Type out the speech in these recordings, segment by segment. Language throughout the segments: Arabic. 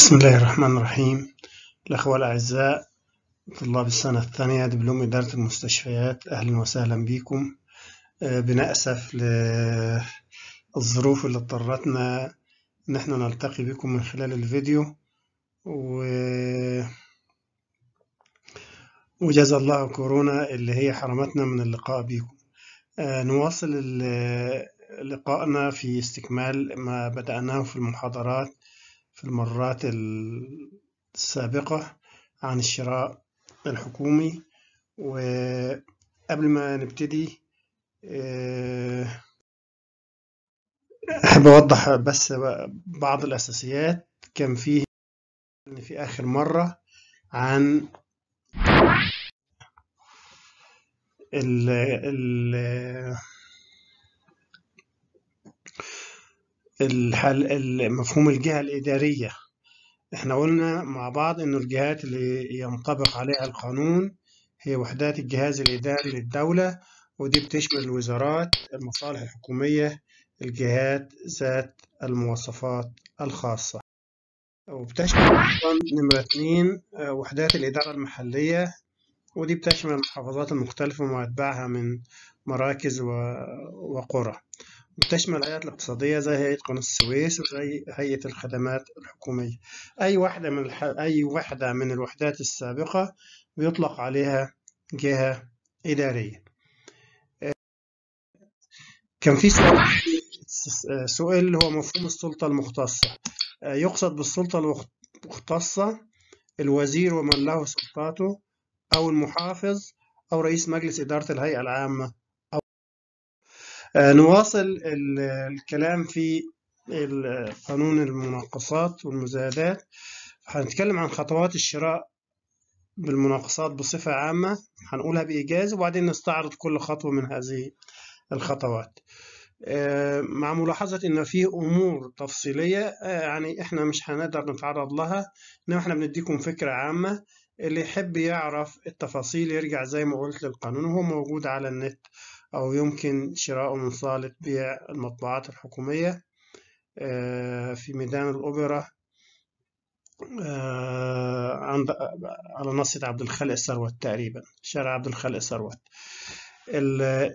بسم الله الرحمن الرحيم الأخوة الأعزاء طلاب السنة الثانية دبلوم إدارة المستشفيات أهلا وسهلا بكم آه، بنأسف للظروف اللي اضطرتنا إن احنا نلتقي بكم من خلال الفيديو و... وجزا الله كورونا اللي هي حرمتنا من اللقاء بكم آه، نواصل لقائنا في استكمال ما بدأناه في المحاضرات في المرات السابقة عن الشراء الحكومي وقبل ما نبتدي أحب آه، أوضح بس بعض الأساسيات كان فيه في آخر مرة عن ال ال الحل مفهوم الجهة الإدارية احنا قلنا مع بعض انه الجهات اللي ينطبق عليها القانون هي وحدات الجهاز الإداري للدولة ودي بتشمل الوزارات المصالح الحكومية الجهات ذات المواصفات الخاصة وبتشمل أيضا نمرة اتنين آه، وحدات الإدارة المحلية ودي بتشمل المحافظات المختلفة وما يتبعها من مراكز وقرى وتشمل الهيئات الاقتصادية زي هيئة قناة السويس وزي هيئة الخدمات الحكومية أي واحدة من الح... أي وحدة من الوحدات السابقة بيطلق عليها جهة إدارية آه، كان في سؤال سؤال هو مفهوم السلطة المختصة آه، يقصد بالسلطة المختصة الوزير ومن له سلطاته أو المحافظ أو رئيس مجلس إدارة الهيئة العامة آه، نواصل الكلام في قانون المناقصات والمزايدات هنتكلم عن خطوات الشراء بالمناقصات بصفة عامة هنقولها بإيجاز وبعدين نستعرض كل خطوة من هذه الخطوات آه، مع ملاحظة إن فيه أمور تفصيلية آه، يعني إحنا مش هنقدر نتعرض لها إنما إحنا بنديكم فكرة عامة اللي يحب يعرف التفاصيل يرجع زي ما قلت للقانون وهو موجود على النت أو يمكن شراءه من صالة بيع المطبوعات الحكومية آه، في ميدان الأوبرا آه، عند على ناصية عبد الخالق ثروت تقريبا شارع عبد الخالق ثروت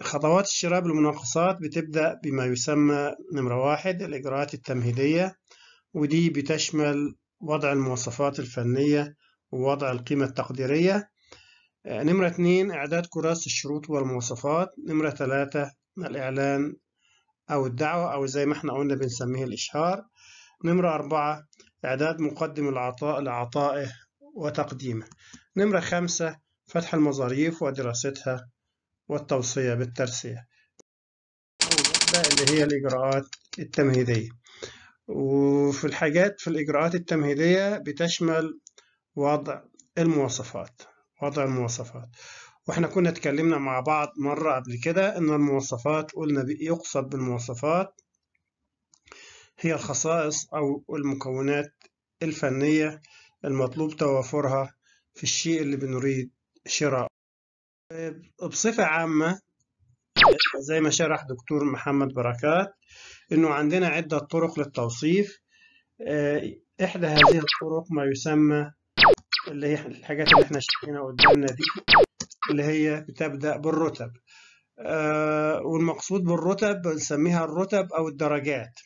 خطوات الشراء بالمناقصات بتبدأ بما يسمى نمرة واحد الإجراءات التمهيدية ودي بتشمل وضع المواصفات الفنية ووضع القيمة التقديرية آه، نمرة اثنين إعداد كراسة الشروط والمواصفات نمرة ثلاثة الإعلان أو الدعوة أو زي ما احنا قلنا بنسميه الإشهار نمرة أربعة إعداد مقدم العطاء لعطائه وتقديمه نمرة خمسة فتح المظاريف ودراستها والتوصية بالترسية اللي هي الإجراءات التمهيدية وفي الحاجات في الإجراءات التمهيدية بتشمل وضع المواصفات وضع المواصفات واحنا كنا اتكلمنا مع بعض مرة قبل كده ان المواصفات قلنا يقصد بالمواصفات هي الخصائص او المكونات الفنية المطلوب توافرها في الشيء اللي بنريد شراءه طيب، بصفة عامة زي ما شرح دكتور محمد بركات انه عندنا عدة طرق للتوصيف آه، احدى هذه الطرق ما يسمى اللي هي الحاجات اللي احنا شايفينها قدامنا دي اللي هي بتبدأ بالرتب آه والمقصود بالرتب بنسميها الرتب أو الدرجات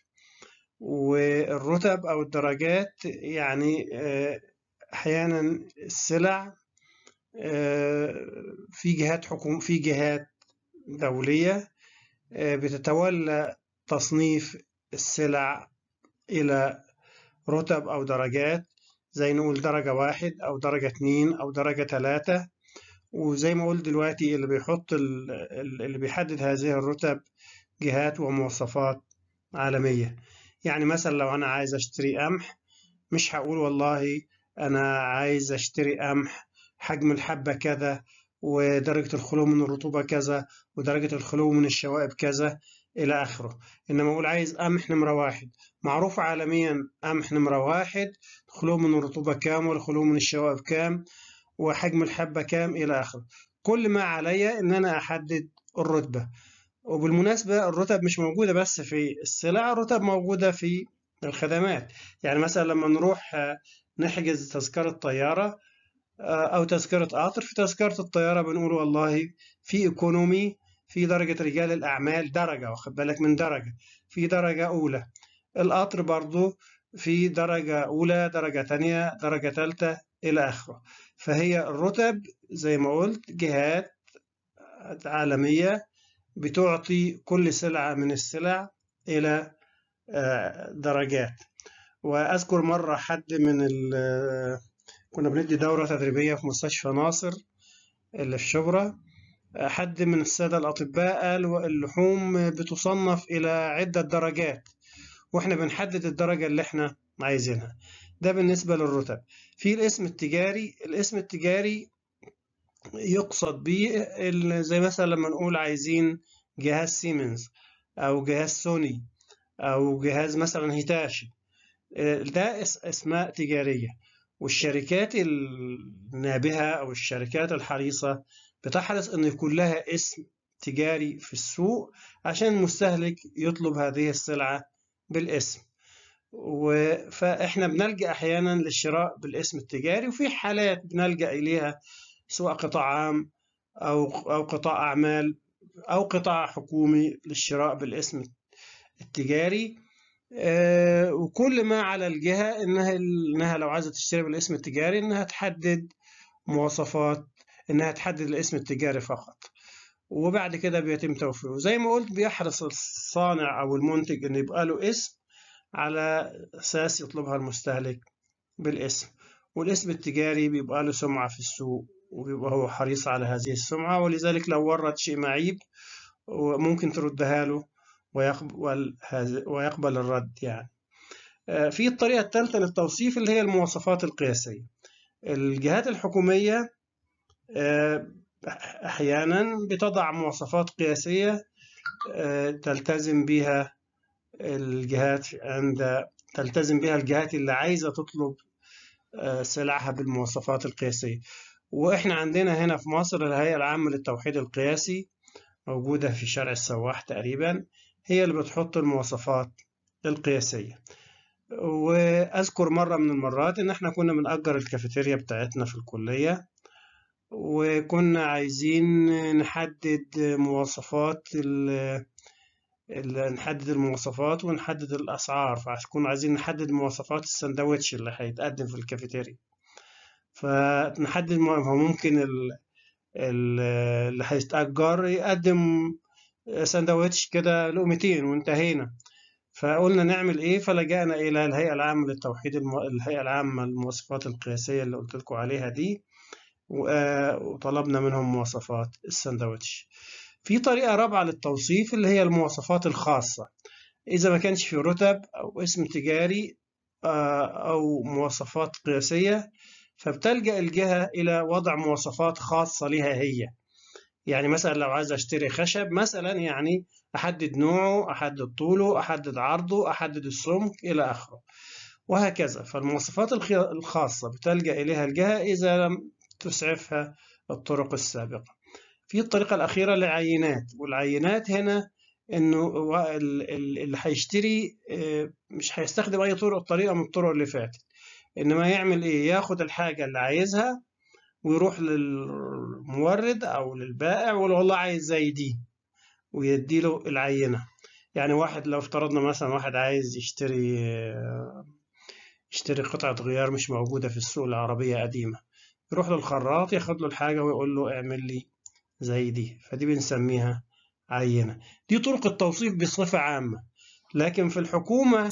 والرتب أو الدرجات يعني آه، أحيانا آه السلع آه في جهات حكوم في جهات دولية آه، بتتولى تصنيف السلع إلى رتب أو درجات زي نقول درجة واحد أو درجة اتنين أو درجة تلاتة وزي ما قلت دلوقتي اللي بيحط اللي بيحدد هذه الرتب جهات ومواصفات عالمية يعني مثلا لو أنا عايز أشتري قمح مش هقول والله أنا عايز أشتري قمح حجم الحبة كذا ودرجة الخلو من الرطوبة كذا ودرجة الخلو من الشوائب كذا إلى آخره إنما أقول عايز قمح نمرة واحد معروف عالميا قمح نمرة واحد خلو من الرطوبة كام والخلو من الشوائب كام وحجم الحبة كام إلى آخره كل ما عليا إن أنا أحدد الرتبة وبالمناسبة الرتب مش موجودة بس في السلع الرتب موجودة في الخدمات يعني مثلا لما نروح آه، نحجز تذكرة طيارة آه، أو تذكرة قطر في تذكرة الطيارة بنقول والله في إيكونومي في درجة رجال الأعمال درجة واخد بالك من درجة في درجة أولى القطر برضو في درجة أولى درجة تانية درجة تالتة إلى آخره فهي الرتب زي ما قلت جهات عالمية بتعطي كل سلعة من السلع إلى آه، درجات وأذكر مرة حد من آه، كنا بندي دورة تدريبية في مستشفى ناصر اللي في شبرا حد من السادة الأطباء قال اللحوم بتصنف إلى عدة درجات واحنا بنحدد الدرجة اللي احنا عايزينها ده بالنسبة للرتب في الاسم التجاري الاسم التجاري يقصد بيه زي مثلا لما نقول عايزين جهاز سيمنز او جهاز سوني او جهاز مثلا هيتاشي ده اسماء تجارية والشركات النابهة او الشركات الحريصة بتحرص ان يكون لها اسم تجاري في السوق عشان المستهلك يطلب هذه السلعة بالاسم و... فاحنا بنلجا احيانا للشراء بالاسم التجاري وفي حالات بنلجا اليها سواء قطاع عام او او قطاع اعمال او قطاع حكومي للشراء بالاسم التجاري آه وكل ما على الجهه انها انها لو عايزه تشتري بالاسم التجاري انها تحدد مواصفات انها تحدد الاسم التجاري فقط وبعد كده بيتم توفيره زي ما قلت بيحرص الصانع أو المنتج إن يبقى له اسم على أساس يطلبها المستهلك بالاسم والاسم التجاري بيبقى له سمعة في السوق وبيبقى هو حريص على هذه السمعة ولذلك لو ورد شيء معيب وممكن تردها له ويقبل, ويقبل الرد يعني آه، في الطريقة الثالثة للتوصيف اللي هي المواصفات القياسية الجهات الحكومية آه، أحيانا بتضع مواصفات قياسية آه، تلتزم بها الجهات عند تلتزم بها الجهات اللي عايزة تطلب آه، سلعها بالمواصفات القياسية وإحنا عندنا هنا في مصر الهيئة العامة للتوحيد القياسي موجودة في شارع السواح تقريبا هي اللي بتحط المواصفات القياسية وأذكر مرة من المرات إن إحنا كنا بنأجر الكافيتيريا بتاعتنا في الكلية وكنا عايزين نحدد مواصفات ال نحدد المواصفات ونحدد الأسعار فكنا عايزين نحدد مواصفات السندوتش اللي هيتقدم في الكافيتيريا فنحدد ممكن ال... ال... اللي هيتأجر يقدم سندوتش كده لقمتين وانتهينا فقلنا نعمل ايه فلجأنا الى الهيئة العامة للتوحيد الم... الهيئة العامة للمواصفات القياسية اللي قلت لكم عليها دي وطلبنا منهم مواصفات الساندوتش في طريقة رابعة للتوصيف اللي هي المواصفات الخاصة إذا ما كانش في رتب أو اسم تجاري أو مواصفات قياسية فبتلجأ الجهة إلى وضع مواصفات خاصة لها هي يعني مثلا لو عايز أشتري خشب مثلا يعني أحدد نوعه أحدد طوله أحدد عرضه أحدد السمك إلى آخره وهكذا فالمواصفات الخاصة بتلجأ إليها الجهة إذا لم تسعفها الطرق السابقة في الطريقة الأخيرة للعينات والعينات هنا انه اللي هيشتري آه، مش هيستخدم اي طرق طريقه من الطرق اللي فاتت انما يعمل ايه ياخد الحاجه اللي عايزها ويروح للمورد او للبائع ويقول والله عايز زي دي ويديله العينه يعني واحد لو افترضنا مثلا واحد عايز يشتري آه، يشتري قطعه غيار مش موجوده في السوق العربيه قديمه يروح للخراط ياخد له الحاجة ويقول له اعمل لي زي دي فدي بنسميها عينة دي طرق التوصيف بصفة عامة لكن في الحكومة ايه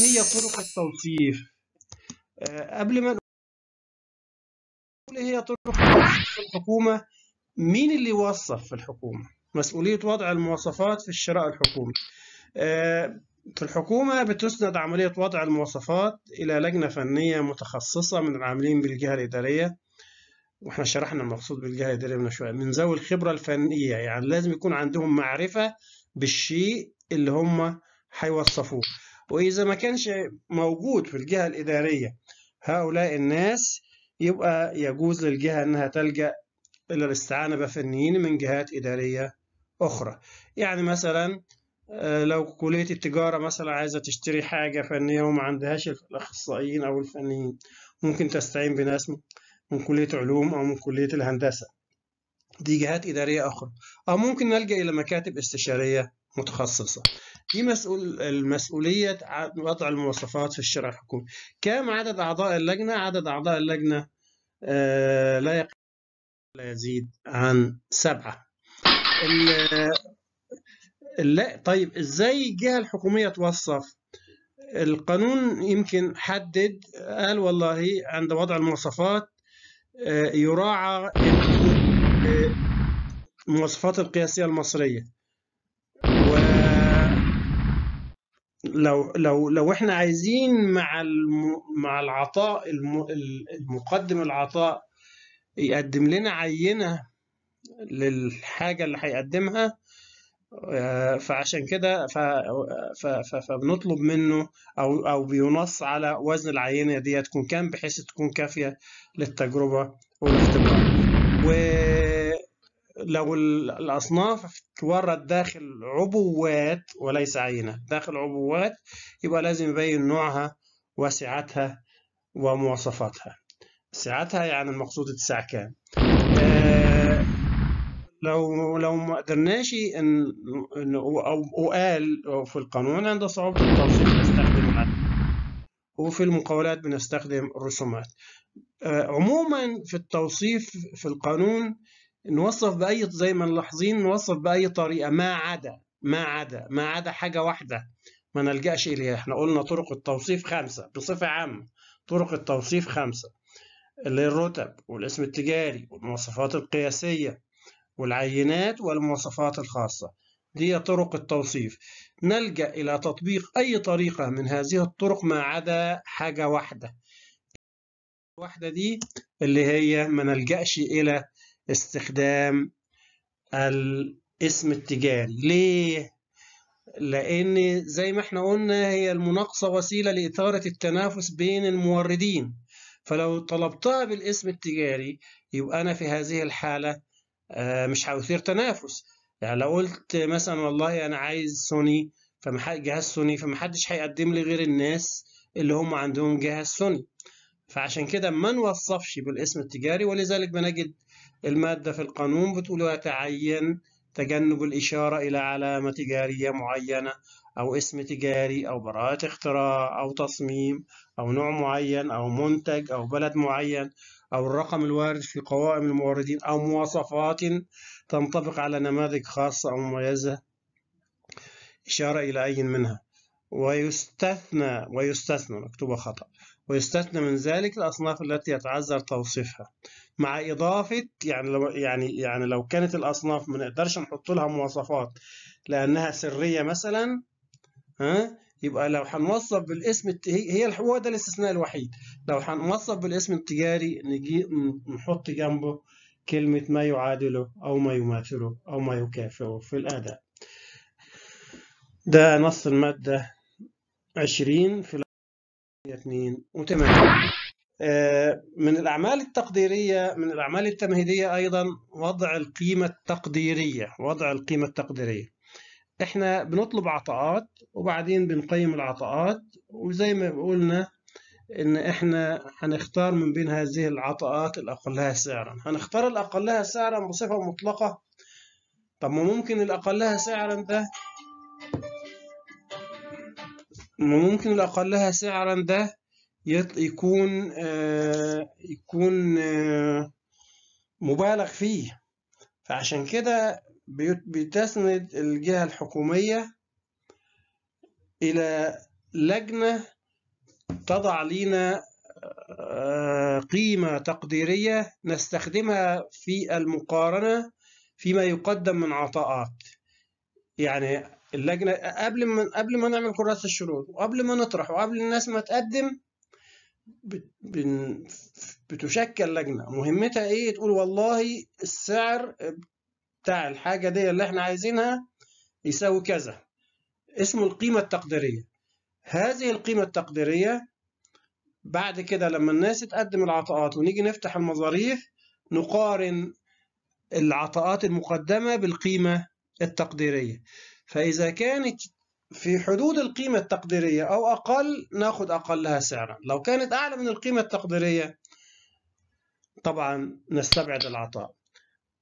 هي طرق التوصيف آه، قبل ما نقول ايه هي طرق التوصيف في الحكومة مين اللي يوصف في الحكومة مسؤولية وضع المواصفات في الشراء الحكومي آه، في الحكومة بتسند عملية وضع المواصفات إلى لجنة فنية متخصصة من العاملين بالجهة الإدارية واحنا شرحنا المقصود بالجهة الإدارية من شوية من ذوي الخبرة الفنية يعني لازم يكون عندهم معرفة بالشيء اللي هم هيوصفوه وإذا ما كانش موجود في الجهة الإدارية هؤلاء الناس يبقى يجوز للجهة إنها تلجأ إلى الاستعانة بفنيين من جهات إدارية أخرى يعني مثلا آه، لو كلية التجارة مثلا عايزة تشتري حاجة فنية وما عندهاش الأخصائيين أو الفنيين ممكن تستعين بناس من كلية علوم أو من كلية الهندسة دي جهات إدارية أخرى أو ممكن نلجأ إلى مكاتب استشارية متخصصة دي مسؤول المسؤولية وضع المواصفات في الشرع الحكومي كم عدد أعضاء اللجنة؟ عدد أعضاء اللجنة آه، لا يقل لا يزيد عن سبعة لا طيب ازاي الجهه الحكوميه توصف القانون يمكن حدد قال والله عند وضع المواصفات آه، يراعى المواصفات القياسيه المصريه لو لو لو احنا عايزين مع الم مع العطاء الم المقدم العطاء يقدم لنا عينه للحاجه اللي هيقدمها فعشان كده فبنطلب منه او او بينص على وزن العينه دي تكون كام بحيث تكون كافيه للتجربه والاختبار ولو الاصناف تورد داخل عبوات وليس عينه داخل عبوات يبقى لازم يبين نوعها وسعتها ومواصفاتها سعتها يعني المقصود تسع كام لو لو ما قدرناش ان إن- أو وقال في القانون عند صعوبة التوصيل بنستخدم وفي المقاولات بنستخدم الرسومات آه، عموما في التوصيف في القانون نوصف بأي زي ما ملاحظين نوصف بأي طريقة ما عدا ما عدا ما عدا حاجة واحدة ما نلجأش إليها احنا قلنا طرق التوصيف خمسة بصفة عامة طرق التوصيف خمسة اللي هي الرتب والاسم التجاري والمواصفات القياسية والعينات والمواصفات الخاصة دي طرق التوصيف نلجأ إلى تطبيق أي طريقة من هذه الطرق ما عدا حاجة واحدة الواحدة دي اللي هي ما نلجأش إلى استخدام الاسم التجاري ليه؟ لأن زي ما احنا قلنا هي المناقصة وسيلة لإثارة التنافس بين الموردين فلو طلبتها بالاسم التجاري يبقى أنا في هذه الحالة آه، مش هيثير تنافس يعني لو قلت مثلا والله انا عايز سوني فمح... جهاز سوني فمحدش هيقدم لي غير الناس اللي هم عندهم جهاز سوني فعشان كده ما نوصفش بالاسم التجاري ولذلك بنجد المادة في القانون بتقول يتعين تجنب الإشارة إلى علامة تجارية معينة أو اسم تجاري أو براءة اختراع أو تصميم أو نوع معين أو منتج أو بلد معين أو الرقم الوارد في قوائم الموردين أو مواصفات تنطبق على نماذج خاصة أو مميزة إشارة إلى أي منها ويستثنى ويستثنى مكتوبة خطأ ويستثنى من ذلك الأصناف التي يتعذر توصيفها مع إضافة يعني لو يعني يعني لو كانت الأصناف ما نقدرش نحط لها مواصفات لأنها سرية مثلا ها يبقى لو هنوصف بالاسم هي هو ده الاستثناء الوحيد لو هنوصف بالاسم التجاري نجي نحط جنبه كلمة ما يعادله أو ما يماثله أو ما يكافئه في الأداء ده نص المادة 20 في 2 و8 آه، من الأعمال التقديرية من الأعمال التمهيدية أيضا وضع القيمة التقديرية وضع القيمة التقديرية احنا بنطلب عطاءات وبعدين بنقيم العطاءات وزي ما قلنا ان احنا هنختار من بين هذه العطاءات الاقلها سعرا هنختار الاقلها سعرا بصفة مطلقة طب ما ممكن الاقلها سعرا ده ممكن الاقلها سعرا ده يكون آه، يكون آه، مبالغ فيه فعشان كده بتسند الجهة الحكومية إلى لجنة تضع لينا آه، قيمة تقديرية نستخدمها في المقارنة فيما يقدم من عطاءات يعني اللجنة قبل ما قبل ما نعمل كراسة الشروط وقبل ما نطرح وقبل الناس ما تقدم بتشكل لجنة مهمتها ايه تقول والله السعر بتاع الحاجة دي اللي احنا عايزينها يساوي كذا اسمه القيمة التقديرية هذه القيمة التقديرية بعد كده لما الناس تقدم العطاءات ونيجي نفتح المظاريف نقارن العطاءات المقدمة بالقيمة التقديرية فإذا كانت في حدود القيمة التقديرية أو أقل ناخد أقلها سعرا لو كانت أعلى من القيمة التقديرية طبعا نستبعد العطاء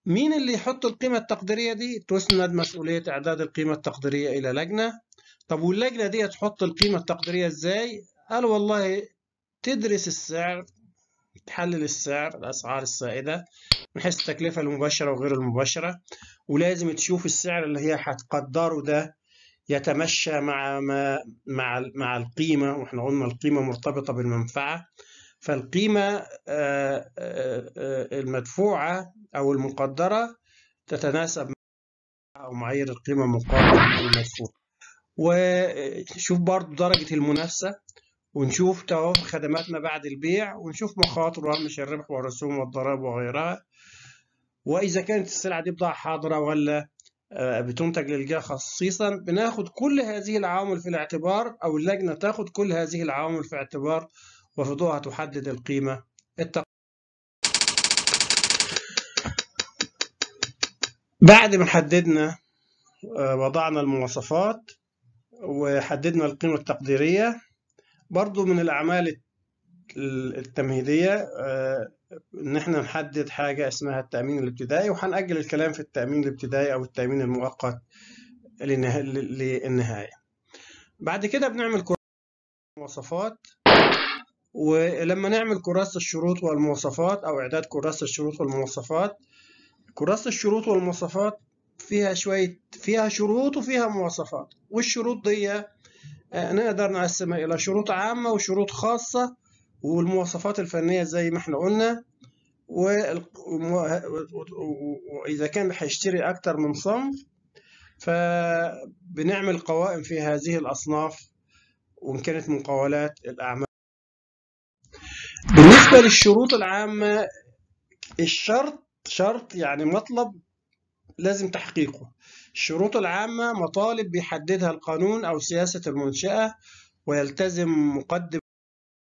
مين اللي يحط القيمة التقديرية دي؟ تسند مسؤولية إعداد القيمة التقديرية إلى لجنة. طب واللجنة دي تحط القيمة التقديرية إزاي؟ قال والله تدرس السعر تحلل السعر الأسعار السائدة من حيث التكلفة المباشرة وغير المباشرة ولازم تشوف السعر اللي هي هتقدره ده يتمشى مع ما مع مع القيمة واحنا قلنا القيمة مرتبطة بالمنفعة فالقيمة آه، آه، آه، المدفوعة أو المقدرة تتناسب مع معايير القيمة المقابلة المدفوعة ونشوف برضو درجة المنافسة ونشوف توافر خدماتنا بعد البيع ونشوف مخاطر وهامش الربح والرسوم والضرائب وغيرها وإذا كانت السلعة دي بضاعة حاضرة ولا بتنتج للجهة خصيصا بناخد كل هذه العوامل في الاعتبار أو اللجنة تاخد كل هذه العوامل في الاعتبار وفضوها تحدد القيمة التق... بعد ما حددنا آه، وضعنا المواصفات وحددنا القيمة التقديرية برضو من الأعمال التمهيدية آه، إن احنا نحدد حاجة اسمها التأمين الابتدائي وهنأجل الكلام في التأمين الابتدائي أو التأمين المؤقت للنهاية بعد كده بنعمل مواصفات ولما نعمل كراسة الشروط والمواصفات أو إعداد كراسة الشروط والمواصفات كراسة الشروط والمواصفات فيها شوية فيها شروط وفيها مواصفات والشروط دي آه، نقدر نقسمها إلى شروط عامة وشروط خاصة والمواصفات الفنية زي ما احنا قلنا وإذا كان هيشتري أكتر من صنف فبنعمل قوائم في هذه الأصناف وإن كانت مقاولات الأعمال بالنسبه للشروط العامه الشرط شرط يعني مطلب لازم تحقيقه الشروط العامة مطالب بيحددها القانون أو سياسة المنشأة ويلتزم مقدم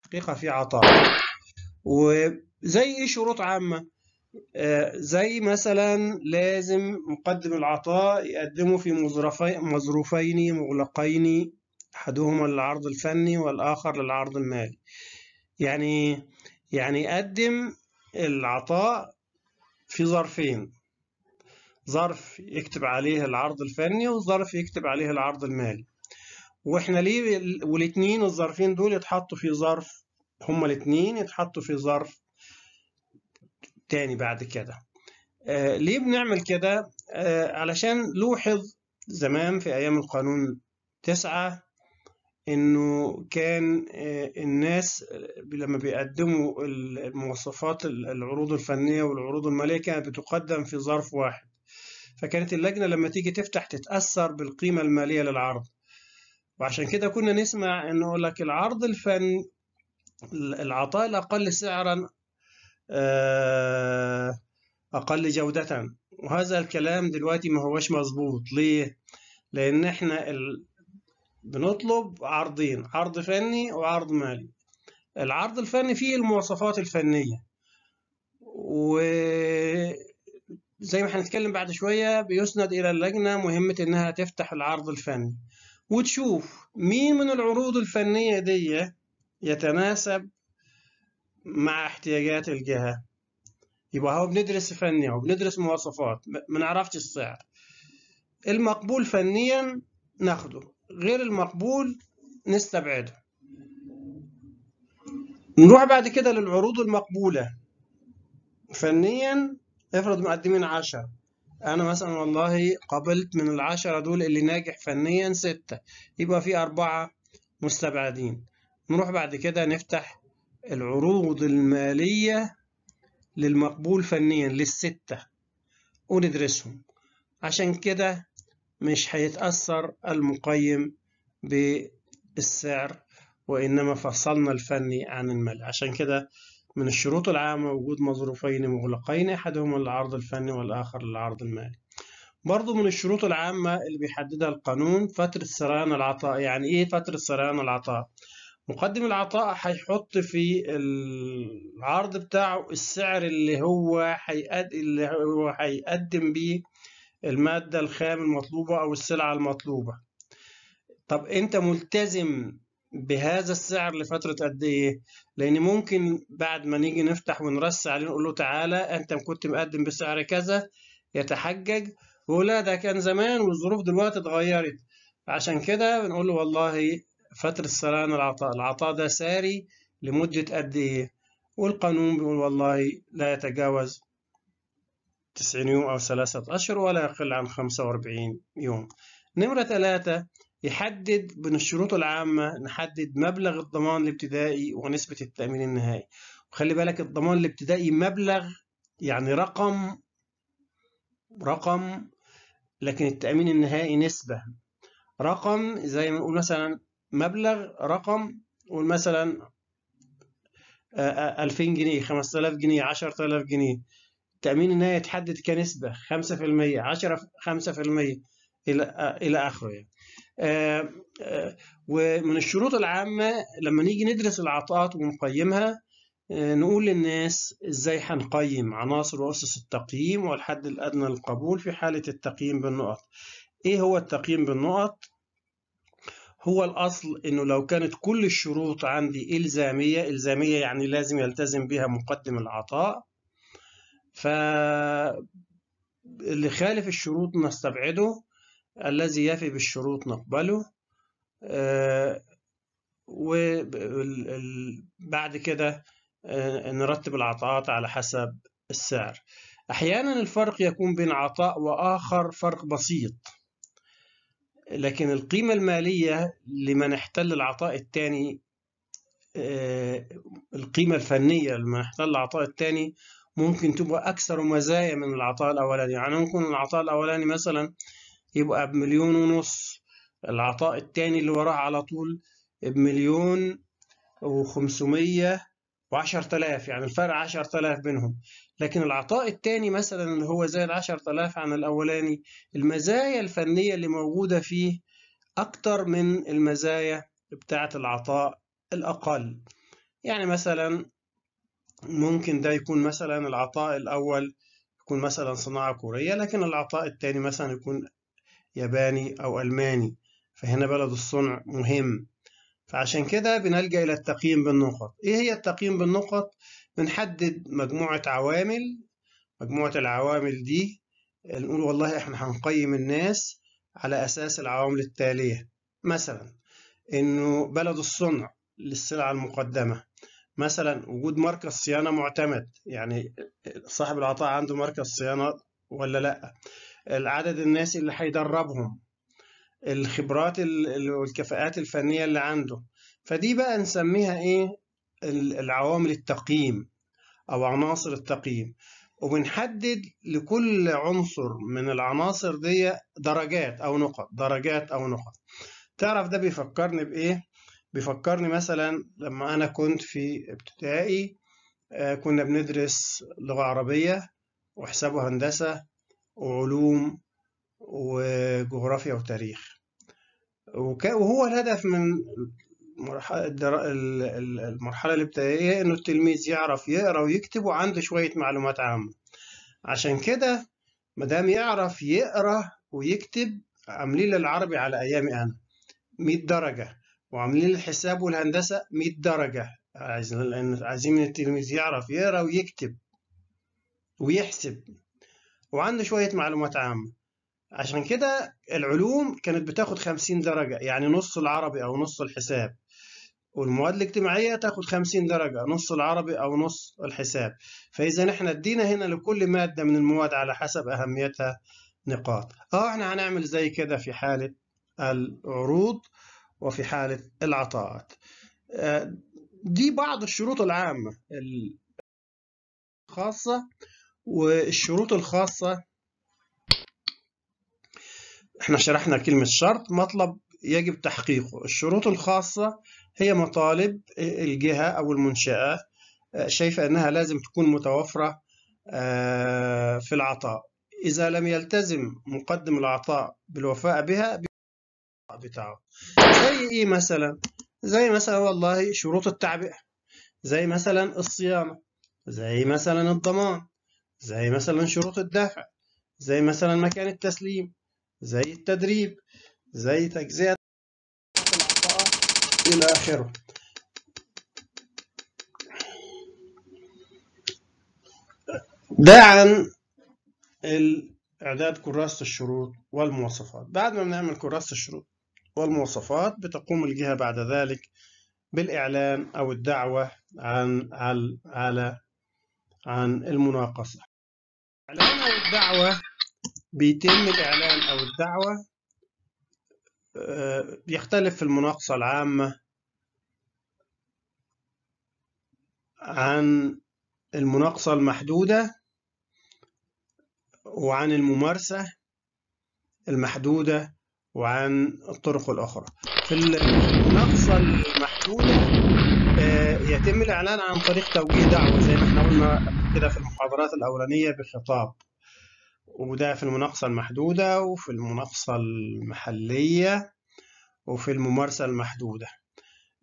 الحقيقة في عطاء وزي إيه شروط عامة آه، زي مثلا لازم مقدم العطاء يقدمه في مظروفين مغلقين أحدهما للعرض الفني والآخر للعرض المالي يعني يعني قدم العطاء في ظرفين ظرف يكتب عليه العرض الفني وظرف يكتب عليه العرض المالي واحنا ليه والاثنين الظرفين دول يتحطوا في ظرف هما الاثنين يتحطوا في ظرف تاني بعد كده آه ليه بنعمل كده آه علشان لوحظ زمان في ايام القانون تسعة انه كان آه، الناس آه، لما بيقدموا المواصفات العروض الفنيه والعروض الماليه كانت بتقدم في ظرف واحد فكانت اللجنه لما تيجي تفتح تتاثر بالقيمه الماليه للعرض وعشان كده كنا نسمع انه يقول لك العرض الفني العطاء الاقل سعرا آه، اقل جوده وهذا الكلام دلوقتي ما هوش مظبوط ليه لان احنا ال بنطلب عرضين عرض فني وعرض مالي العرض الفني فيه المواصفات الفنية و زي ما هنتكلم بعد شوية بيسند إلى اللجنة مهمة إنها تفتح العرض الفني وتشوف مين من العروض الفنية دي يتناسب مع احتياجات الجهة يبقى هو بندرس فني أو بندرس مواصفات ما نعرفش السعر المقبول فنيا ناخده غير المقبول نستبعده نروح بعد كده للعروض المقبولة فنيا افرض مقدمين عشرة أنا مثلا والله قبلت من العشرة دول اللي ناجح فنيا ستة يبقى في أربعة مستبعدين نروح بعد كده نفتح العروض المالية للمقبول فنيا للستة وندرسهم عشان كده مش هيتأثر المقيم بالسعر وإنما فصلنا الفني عن المال عشان كده من الشروط العامة وجود مظروفين مغلقين أحدهما للعرض الفني والآخر للعرض المالي برضو من الشروط العامة اللي بيحددها القانون فترة سريان العطاء يعني إيه فترة سريان العطاء؟ مقدم العطاء هيحط في العرض بتاعه السعر اللي هو هيقدم اللي هو هيقدم بيه المادة الخام المطلوبة أو السلعة المطلوبة طب أنت ملتزم بهذا السعر لفترة قد إيه؟ لأن ممكن بعد ما نيجي نفتح ونرس عليه نقول له تعالى أنت كنت مقدم بسعر كذا يتحجج ولا ده كان زمان والظروف دلوقتي اتغيرت عشان كده بنقول له والله فترة سرعان العطاء العطاء ده ساري لمدة قد إيه؟ والقانون بيقول والله لا يتجاوز 90 يوم أو ثلاثة أشهر ولا يقل عن 45 يوم نمرة ثلاثة يحدد من الشروط العامة نحدد مبلغ الضمان الابتدائي ونسبة التأمين النهائي وخلي بالك الضمان الابتدائي مبلغ يعني رقم رقم لكن التأمين النهائي نسبة رقم زي ما نقول مثلا مبلغ رقم قول مثلا 2000 آه، آه، جنيه 5000 جنيه 10000 جنيه تأمين النهاية يتحدد كنسبة 5% 10 5% إلى إلى آخره يعني. ومن الشروط العامة لما نيجي ندرس العطاءات ونقيمها آه، نقول للناس ازاي هنقيم عناصر واسس التقييم والحد الادنى للقبول في حاله التقييم بالنقط ايه هو التقييم بالنقط هو الاصل انه لو كانت كل الشروط عندي الزاميه الزاميه يعني لازم يلتزم بها مقدم العطاء ف اللي خالف الشروط نستبعده الذي يفي بالشروط نقبله آه، وبعد كده آه، نرتب العطاءات على حسب السعر أحيانا الفرق يكون بين عطاء وآخر فرق بسيط لكن القيمة المالية لمن احتل العطاء الثاني آه، القيمة الفنية لمن احتل العطاء الثاني ممكن تبقى أكثر مزايا من العطاء الأولاني يعني ممكن العطاء الأولاني مثلا يبقى بمليون ونص العطاء التاني اللي وراه على طول بمليون وخمسمية وعشر تلاف يعني الفرق عشر تلاف بينهم لكن العطاء التاني مثلا اللي هو زي العشر تلاف عن الأولاني المزايا الفنية اللي موجودة فيه أكتر من المزايا بتاعة العطاء الأقل يعني مثلا ممكن ده يكون مثلا العطاء الأول يكون مثلا صناعة كورية لكن العطاء الثاني مثلا يكون ياباني أو ألماني فهنا بلد الصنع مهم فعشان كده بنلجأ إلى التقييم بالنقط إيه هي التقييم بالنقط؟ بنحدد مجموعة عوامل مجموعة العوامل دي نقول والله إحنا هنقيم الناس على أساس العوامل التالية مثلا إنه بلد الصنع للسلعة المقدمة مثلا وجود مركز صيانه معتمد يعني صاحب العطاء عنده مركز صيانه ولا لا العدد الناس اللي هيدربهم الخبرات والكفاءات الفنيه اللي عنده فدي بقى نسميها ايه العوامل التقييم او عناصر التقييم وبنحدد لكل عنصر من العناصر دي درجات او نقط درجات او نقط تعرف ده بيفكرني بايه بيفكرني مثلا لما أنا كنت في ابتدائي آه، كنا بندرس لغة عربية وحساب وهندسة وعلوم وجغرافيا وتاريخ وهو الهدف من المرحلة الابتدائية إنه التلميذ يعرف يقرأ ويكتب وعنده شوية معلومات عامة عشان كده مدام يعرف يقرأ ويكتب عاملين للعربي على أيامي أنا 100 درجة وعاملين الحساب والهندسة 100 درجة عايزين لأن عايزين من التلميذ يعرف يقرا ويكتب ويحسب وعنده شوية معلومات عامة عشان كده العلوم كانت بتاخد 50 درجة يعني نص العربي أو نص الحساب والمواد الاجتماعية تاخد 50 درجة نص العربي أو نص الحساب فإذا احنا ادينا هنا لكل مادة من المواد على حسب أهميتها نقاط اه احنا هنعمل زي كده في حالة العروض وفي حالة العطاءات آه، دي بعض الشروط العامة الخاصة والشروط الخاصة احنا شرحنا كلمة شرط مطلب يجب تحقيقه الشروط الخاصة هي مطالب الجهة أو المنشأة آه، شايفة أنها لازم تكون متوفرة آه، في العطاء إذا لم يلتزم مقدم العطاء بالوفاء بها بتاعه زي ايه مثلا زي مثلا والله شروط التعبئة زي مثلا الصيانة زي مثلا الضمان زي مثلا شروط الدفع زي مثلا مكان التسليم زي التدريب زي تجزئة العطاء إلى آخره ده عن إعداد كراسة الشروط والمواصفات بعد ما بنعمل كراسة الشروط والمواصفات بتقوم الجهة بعد ذلك بالإعلان أو الدعوة عن على عن, عن المناقصة الإعلان أو الدعوة بيتم الإعلان أو الدعوة بيختلف آه، في المناقصة العامة عن المناقصة المحدودة وعن الممارسة المحدودة وعن الطرق الأخرى في المناقصة المحدودة آه، يتم الإعلان عن طريق توجيه دعوة زي ما احنا قلنا كده في المحاضرات الأولانية بخطاب وده في المناقصة المحدودة وفي المناقصة المحلية وفي الممارسة المحدودة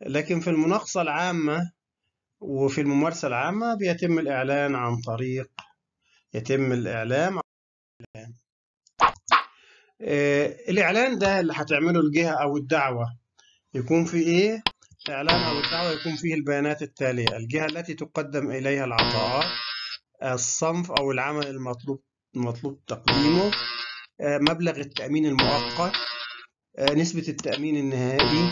لكن في المناقصة العامة وفي الممارسة العامة بيتم الإعلان عن طريق يتم الإعلام آه، الاعلان ده اللي هتعمله الجهه او الدعوه يكون في ايه الاعلان او الدعوه يكون فيه البيانات التاليه الجهه التي تقدم اليها العطاءات الصنف او العمل المطلوب المطلوب تقديمه آه، مبلغ التامين المؤقت آه، نسبه التامين النهائي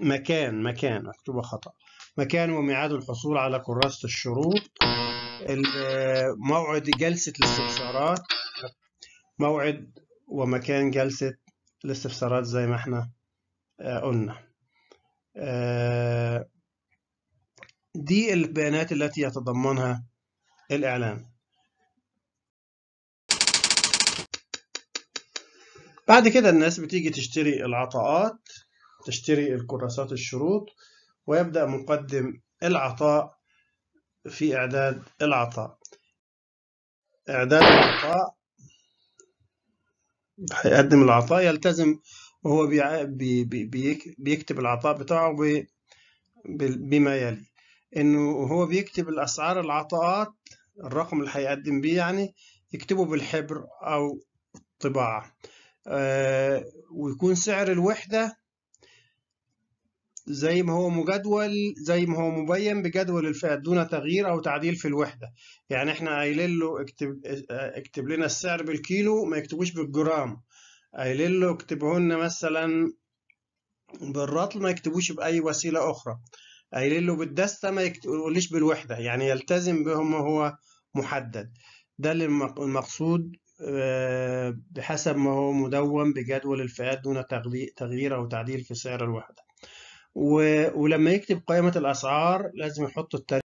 مكان مكان مكتوبه خطا مكان وميعاد الحصول على كراسه الشروط موعد جلسه الاستفسارات موعد ومكان جلسة الاستفسارات زي ما احنا آه، قلنا آه، دي البيانات التي يتضمنها الإعلان بعد كده الناس بتيجي تشتري العطاءات تشتري الكراسات الشروط ويبدأ مقدم العطاء في إعداد العطاء إعداد العطاء هيقدم العطاء يلتزم وهو بي بي بيكتب العطاء بتاعه بما يلي انه هو بيكتب الاسعار العطاءات الرقم اللي هيقدم بيه يعني يكتبه بالحبر او الطباعه آه ويكون سعر الوحدة زي ما هو مجدول زي ما هو مبين بجدول الفئات دون تغيير أو تعديل في الوحدة يعني احنا قايلين له اكتب, اكتب لنا السعر بالكيلو ما يكتبوش بالجرام قايلين له اكتبه لنا مثلا بالرطل ما يكتبوش بأي وسيلة أخرى قايلين له بالدستة ما يقوليش بالوحدة يعني يلتزم بهم هو محدد ده اللي المقصود آه، بحسب ما هو مدون بجدول الفئات دون تغيير أو تعديل في سعر الوحدة و... ولما يكتب قائمة الأسعار لازم يحط التاريخ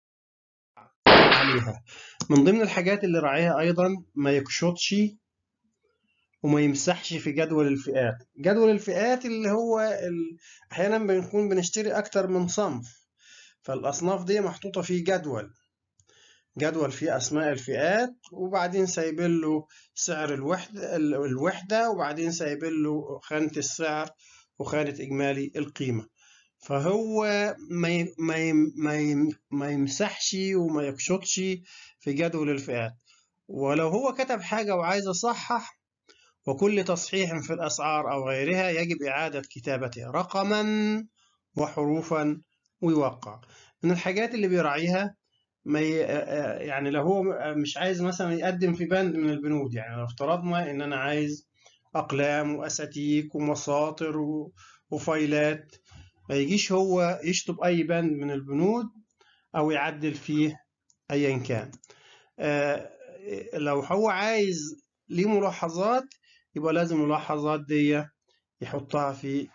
عليها من ضمن الحاجات اللي راعيها أيضا ما يكشطش وما يمسحش في جدول الفئات جدول الفئات اللي هو ال... أحيانا بنكون بنشتري أكتر من صنف فالأصناف دي محطوطة في جدول جدول فيه أسماء الفئات وبعدين سايبين له سعر الوحدة, الوحدة وبعدين سايبين له خانة السعر وخانة إجمالي القيمة فهو ما ما ما, يمسحش وما يقشطش في جدول الفئات ولو هو كتب حاجة وعايز يصحح وكل تصحيح في الأسعار أو غيرها يجب إعادة كتابته رقما وحروفا ويوقع من الحاجات اللي بيراعيها ما يعني لو هو مش عايز مثلا يقدم في بند من البنود يعني لو افترضنا ان انا عايز اقلام واساتيك ومساطر وفايلات ما يجيش هو يشطب أي بند من البنود أو يعدل فيه أيا كان آه لو هو عايز ليه ملاحظات يبقى لازم الملاحظات دي يحطها في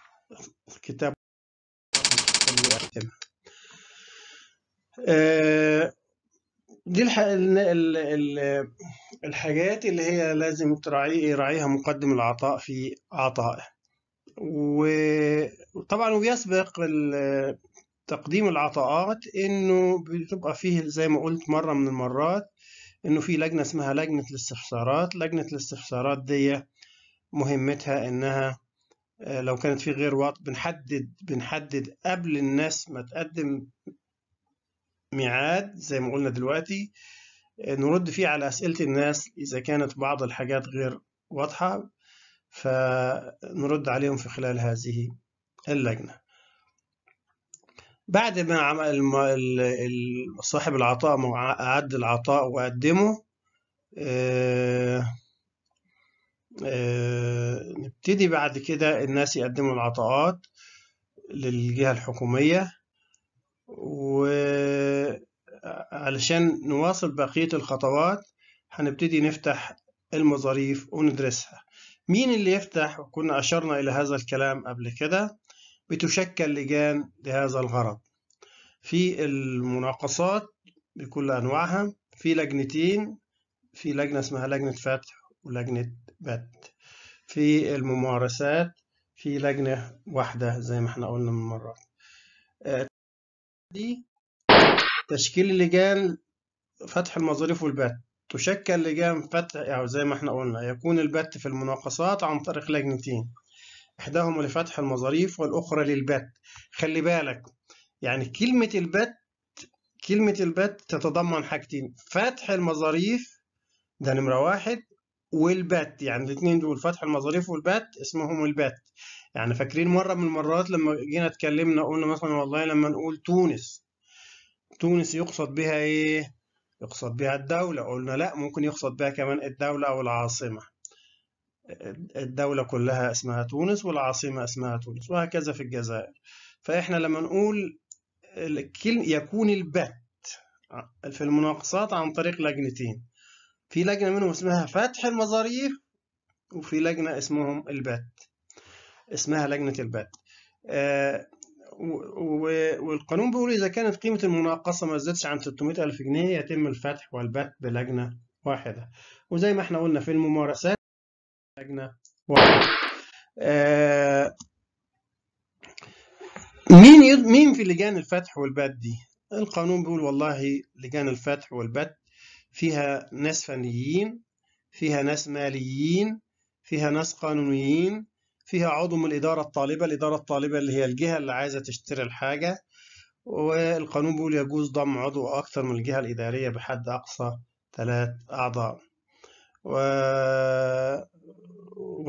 الكتاب آه دي الحاجات اللي هي لازم تراعي يراعيها مقدم العطاء في عطائه وطبعا وبيسبق تقديم العطاءات انه بتبقى فيه زي ما قلت مره من المرات انه في لجنه اسمها لجنه الاستفسارات لجنه الاستفسارات دي مهمتها انها آه، لو كانت في غير وقت بنحدد بنحدد قبل الناس ما تقدم ميعاد زي ما قلنا دلوقتي آه، نرد فيه على اسئله الناس اذا كانت بعض الحاجات غير واضحه فنرد عليهم في خلال هذه اللجنة بعد ما عمل صاحب العطاء أعد العطاء وقدمه آه، آه، نبتدي بعد كده الناس يقدموا العطاءات للجهة الحكومية وعلشان نواصل بقية الخطوات هنبتدي نفتح المظاريف وندرسها مين اللي يفتح وكنا أشرنا إلى هذا الكلام قبل كده بتشكل لجان لهذا الغرض في المناقصات بكل أنواعها في لجنتين في لجنة اسمها لجنة فتح ولجنة بت في الممارسات في لجنة واحدة زي ما احنا قلنا من مرة آه، دي تشكيل اللجان فتح المظاريف والبت تشكل لجان فتح أو يعني زي ما احنا قلنا يكون البت في المناقصات عن طريق لجنتين إحداهما لفتح المظاريف والأخرى للبت خلي بالك يعني كلمة البت كلمة البت تتضمن حاجتين فتح المظاريف ده نمرة واحد والبت يعني الاثنين دول فتح المظاريف والبت اسمهم البت يعني فاكرين مرة من المرات لما جينا اتكلمنا قلنا مثلا والله لما نقول تونس تونس يقصد بها ايه يقصد بها الدولة قلنا لا ممكن يقصد بها كمان الدولة أو العاصمة الدولة كلها اسمها تونس والعاصمة اسمها تونس وهكذا في الجزائر فإحنا لما نقول يكون البت في المناقصات عن طريق لجنتين في لجنة منهم اسمها فتح المظاريف وفي لجنة اسمهم البت اسمها لجنة البت آه، والقانون بيقول إذا كانت قيمة المناقصة ما زادتش عن 600 ألف جنيه يتم الفتح والبت بلجنة واحدة وزي ما احنا قلنا في الممارسات لجنة واحدة آه مين مين في لجان الفتح والبت دي؟ القانون بيقول والله لجان الفتح والبت فيها ناس فنيين فيها ناس ماليين فيها ناس قانونيين فيها عضو من الإدارة الطالبة الإدارة الطالبة اللي هي الجهة اللي عايزة تشتري الحاجة والقانون بيقول يجوز ضم عضو أكثر من الجهة الإدارية بحد أقصى ثلاث أعضاء و...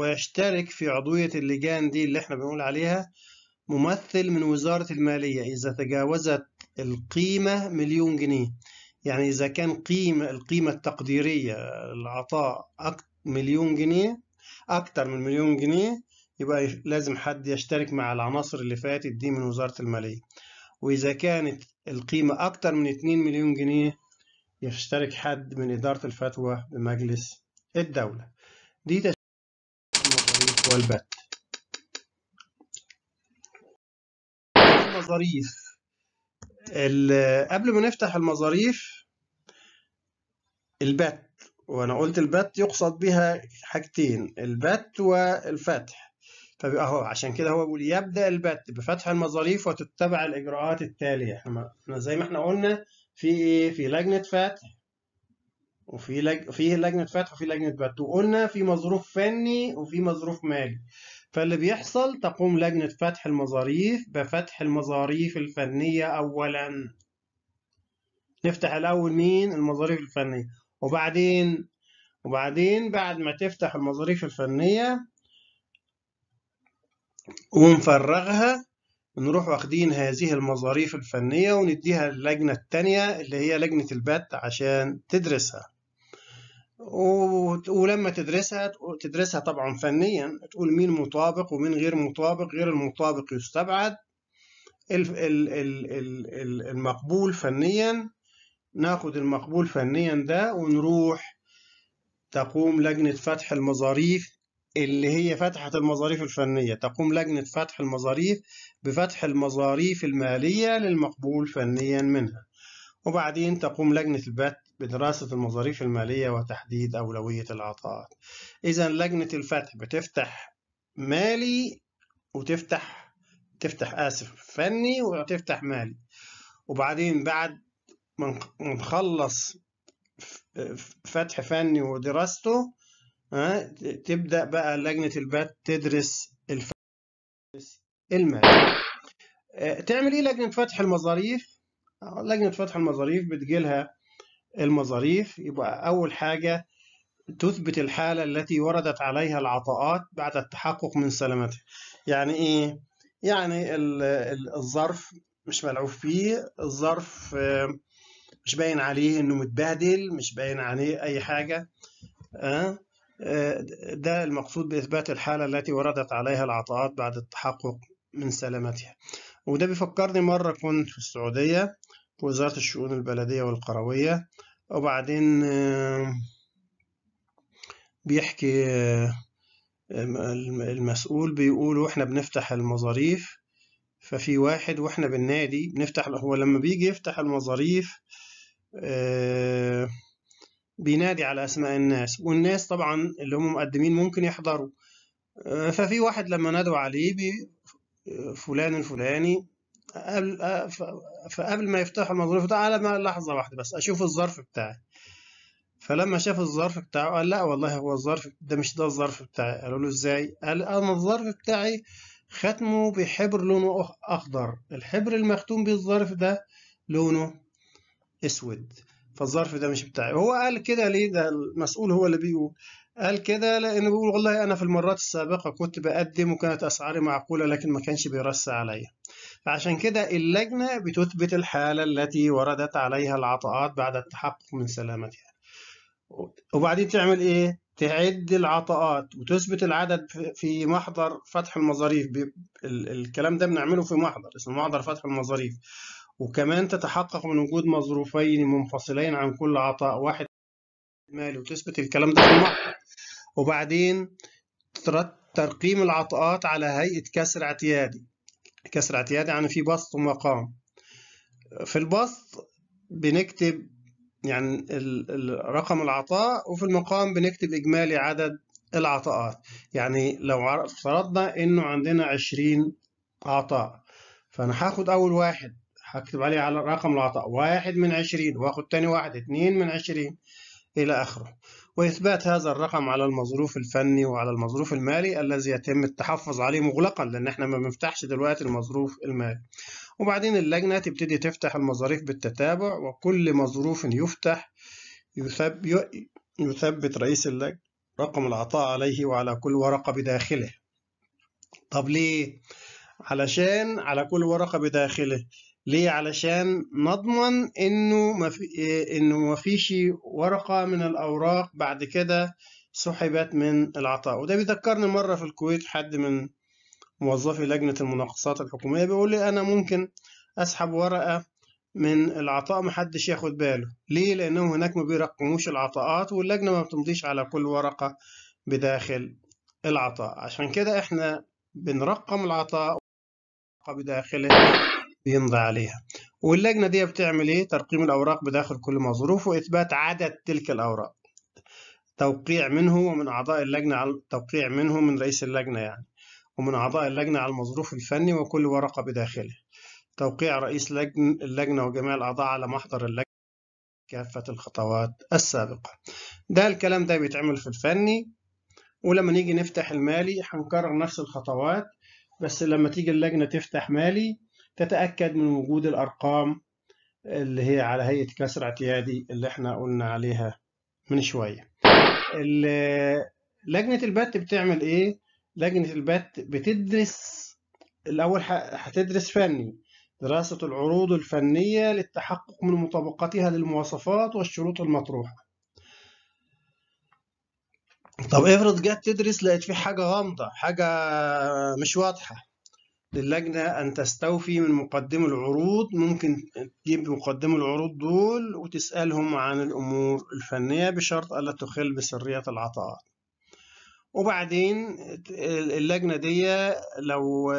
ويشترك في عضوية اللجان دي اللي احنا بنقول عليها ممثل من وزارة المالية إذا تجاوزت القيمة مليون جنيه يعني إذا كان قيمة القيمة التقديرية العطاء مليون جنيه أكتر من مليون جنيه يبقى لازم حد يشترك مع العناصر اللي فاتت دي من وزارة المالية وإذا كانت القيمة أكتر من 2 مليون جنيه يشترك حد من إدارة الفتوى بمجلس الدولة دي تشكيل المصاريف والبت المظاريف قبل ما نفتح المظاريف البت وانا قلت البت يقصد بها حاجتين البت والفتح فبيبقى اهو عشان كده هو بيقول يبدا البت بفتح المظاريف وتتبع الاجراءات التاليه احنا زي ما احنا قلنا في ايه في لجنه فتح وفي لج... في لجنه فتح وفي لجنه بت وقلنا في مظروف فني وفي مظروف مالي فاللي بيحصل تقوم لجنه فتح المظاريف بفتح المظاريف الفنيه اولا نفتح الاول مين المظاريف الفنيه وبعدين وبعدين بعد ما تفتح المظاريف الفنيه ونفرغها نروح واخدين هذه المظاريف الفنية ونديها للجنة التانية اللي هي لجنة البت عشان تدرسها ولما تدرسها تدرسها طبعا فنيا تقول مين مطابق ومين غير مطابق غير المطابق يستبعد المقبول فنيا ناخد المقبول فنيا ده ونروح تقوم لجنة فتح المظاريف اللي هي فتحة المظاريف الفنية تقوم لجنة فتح المظاريف بفتح المظاريف المالية للمقبول فنيا منها وبعدين تقوم لجنة البت بدراسة المظاريف المالية وتحديد أولوية العطاءات إذا لجنة الفتح بتفتح مالي وتفتح تفتح آسف فني وتفتح مالي وبعدين بعد ما نخلص فتح فني ودراسته تبدأ بقى لجنة البات تدرس المال آه، تعمل ايه لجنة فتح المظاريف آه، لجنة فتح المظاريف بتجيلها المظاريف يبقى أول حاجة تثبت الحالة التي وردت عليها العطاءات بعد التحقق من سلامتها يعني إيه؟ يعني الظرف مش ملعوب فيه الظرف آه، مش باين عليه إنه متبهدل مش باين عليه أي حاجة أه؟ ده المقصود بإثبات الحالة التي وردت عليها العطاءات بعد التحقق من سلامتها وده بيفكرني مرة كنت في السعودية في وزارة الشؤون البلدية والقروية وبعدين آه، بيحكي آه، المسؤول بيقول واحنا بنفتح المظاريف ففي واحد واحنا بالنادي بنفتح هو لما بيجي يفتح المظاريف آه بينادي على اسماء الناس والناس طبعا اللي هم مقدمين ممكن يحضروا آه، ففي واحد لما نادوا عليه آه، فلان الفلاني قبل آه، فقبل ما يفتحوا المظروف تعالى ما لحظه واحده بس اشوف الظرف بتاعي فلما شاف الظرف بتاعه قال لا والله هو الظرف ده مش ده الظرف بتاعي قالوا له ازاي قال انا الظرف بتاعي ختمه بحبر لونه اخضر الحبر المختوم بالظرف ده لونه اسود فالظرف ده مش بتاعي هو قال كده ليه ده المسؤول هو اللي بيقول قال كده لانه بيقول والله انا في المرات السابقه كنت بقدم وكانت اسعاري معقوله لكن ما كانش بيرص عليا فعشان كده اللجنه بتثبت الحاله التي وردت عليها العطاءات بعد التحقق من سلامتها وبعدين تعمل ايه تعد العطاءات وتثبت العدد في محضر فتح المظاريف الكلام ده بنعمله في محضر اسمه محضر فتح المظاريف وكمان تتحقق من وجود مظروفين منفصلين عن كل عطاء واحد مالي وتثبت الكلام ده في المعرض وبعدين ترقيم العطاءات على هيئة كسر اعتيادي كسر اعتيادي يعني في بسط ومقام في البسط بنكتب يعني رقم العطاء وفي المقام بنكتب إجمالي عدد العطاءات يعني لو افترضنا إنه عندنا عشرين عطاء فأنا هاخد أول واحد هكتب عليه على رقم العطاء واحد من عشرين وآخد تاني واحد اتنين من عشرين إلى آخره وإثبات هذا الرقم على المظروف الفني وعلى المظروف المالي الذي يتم التحفظ عليه مغلقا لأن احنا ما بنفتحش دلوقتي المظروف المالي وبعدين اللجنة تبتدي تفتح المظاريف بالتتابع وكل مظروف يفتح يثبت رئيس اللجنة رقم العطاء عليه وعلى كل ورقة بداخله طب ليه؟ علشان على كل ورقة بداخله ليه علشان نضمن انه ما في انه ما فيش ورقه من الاوراق بعد كده سحبت من العطاء وده بيذكرني مره في الكويت حد من موظفي لجنه المناقصات الحكوميه بيقول لي انا ممكن اسحب ورقه من العطاء محدش ياخد باله ليه لانهم هناك ما بيرقموش العطاءات واللجنه ما بتمضيش على كل ورقه بداخل العطاء عشان كده احنا بنرقم العطاء بداخله بيمضي عليها واللجنة دي بتعمل إيه؟ ترقيم الأوراق بداخل كل ما وإثبات عدد تلك الأوراق توقيع منه ومن أعضاء اللجنة على توقيع منه من رئيس اللجنة يعني ومن أعضاء اللجنة على المظروف الفني وكل ورقة بداخله توقيع رئيس لجن اللجنة وجميع الأعضاء على محضر اللجنة كافة الخطوات السابقة ده الكلام ده بيتعمل في الفني ولما نيجي نفتح المالي هنكرر نفس الخطوات بس لما تيجي اللجنة تفتح مالي تتأكد من وجود الأرقام اللي هي على هيئة كسر اعتيادي اللي احنا قلنا عليها من شوية لجنة البت بتعمل ايه؟ لجنة البت بتدرس الأول هتدرس فني دراسة العروض الفنية للتحقق من مطابقتها للمواصفات والشروط المطروحة طب افرض جت تدرس لقيت في حاجة غامضة حاجة مش واضحة للجنة أن تستوفي من مقدم العروض ممكن تجيب مقدم العروض دول وتسألهم عن الأمور الفنية بشرط ألا تخل بسرية العطاء وبعدين اللجنة دي لو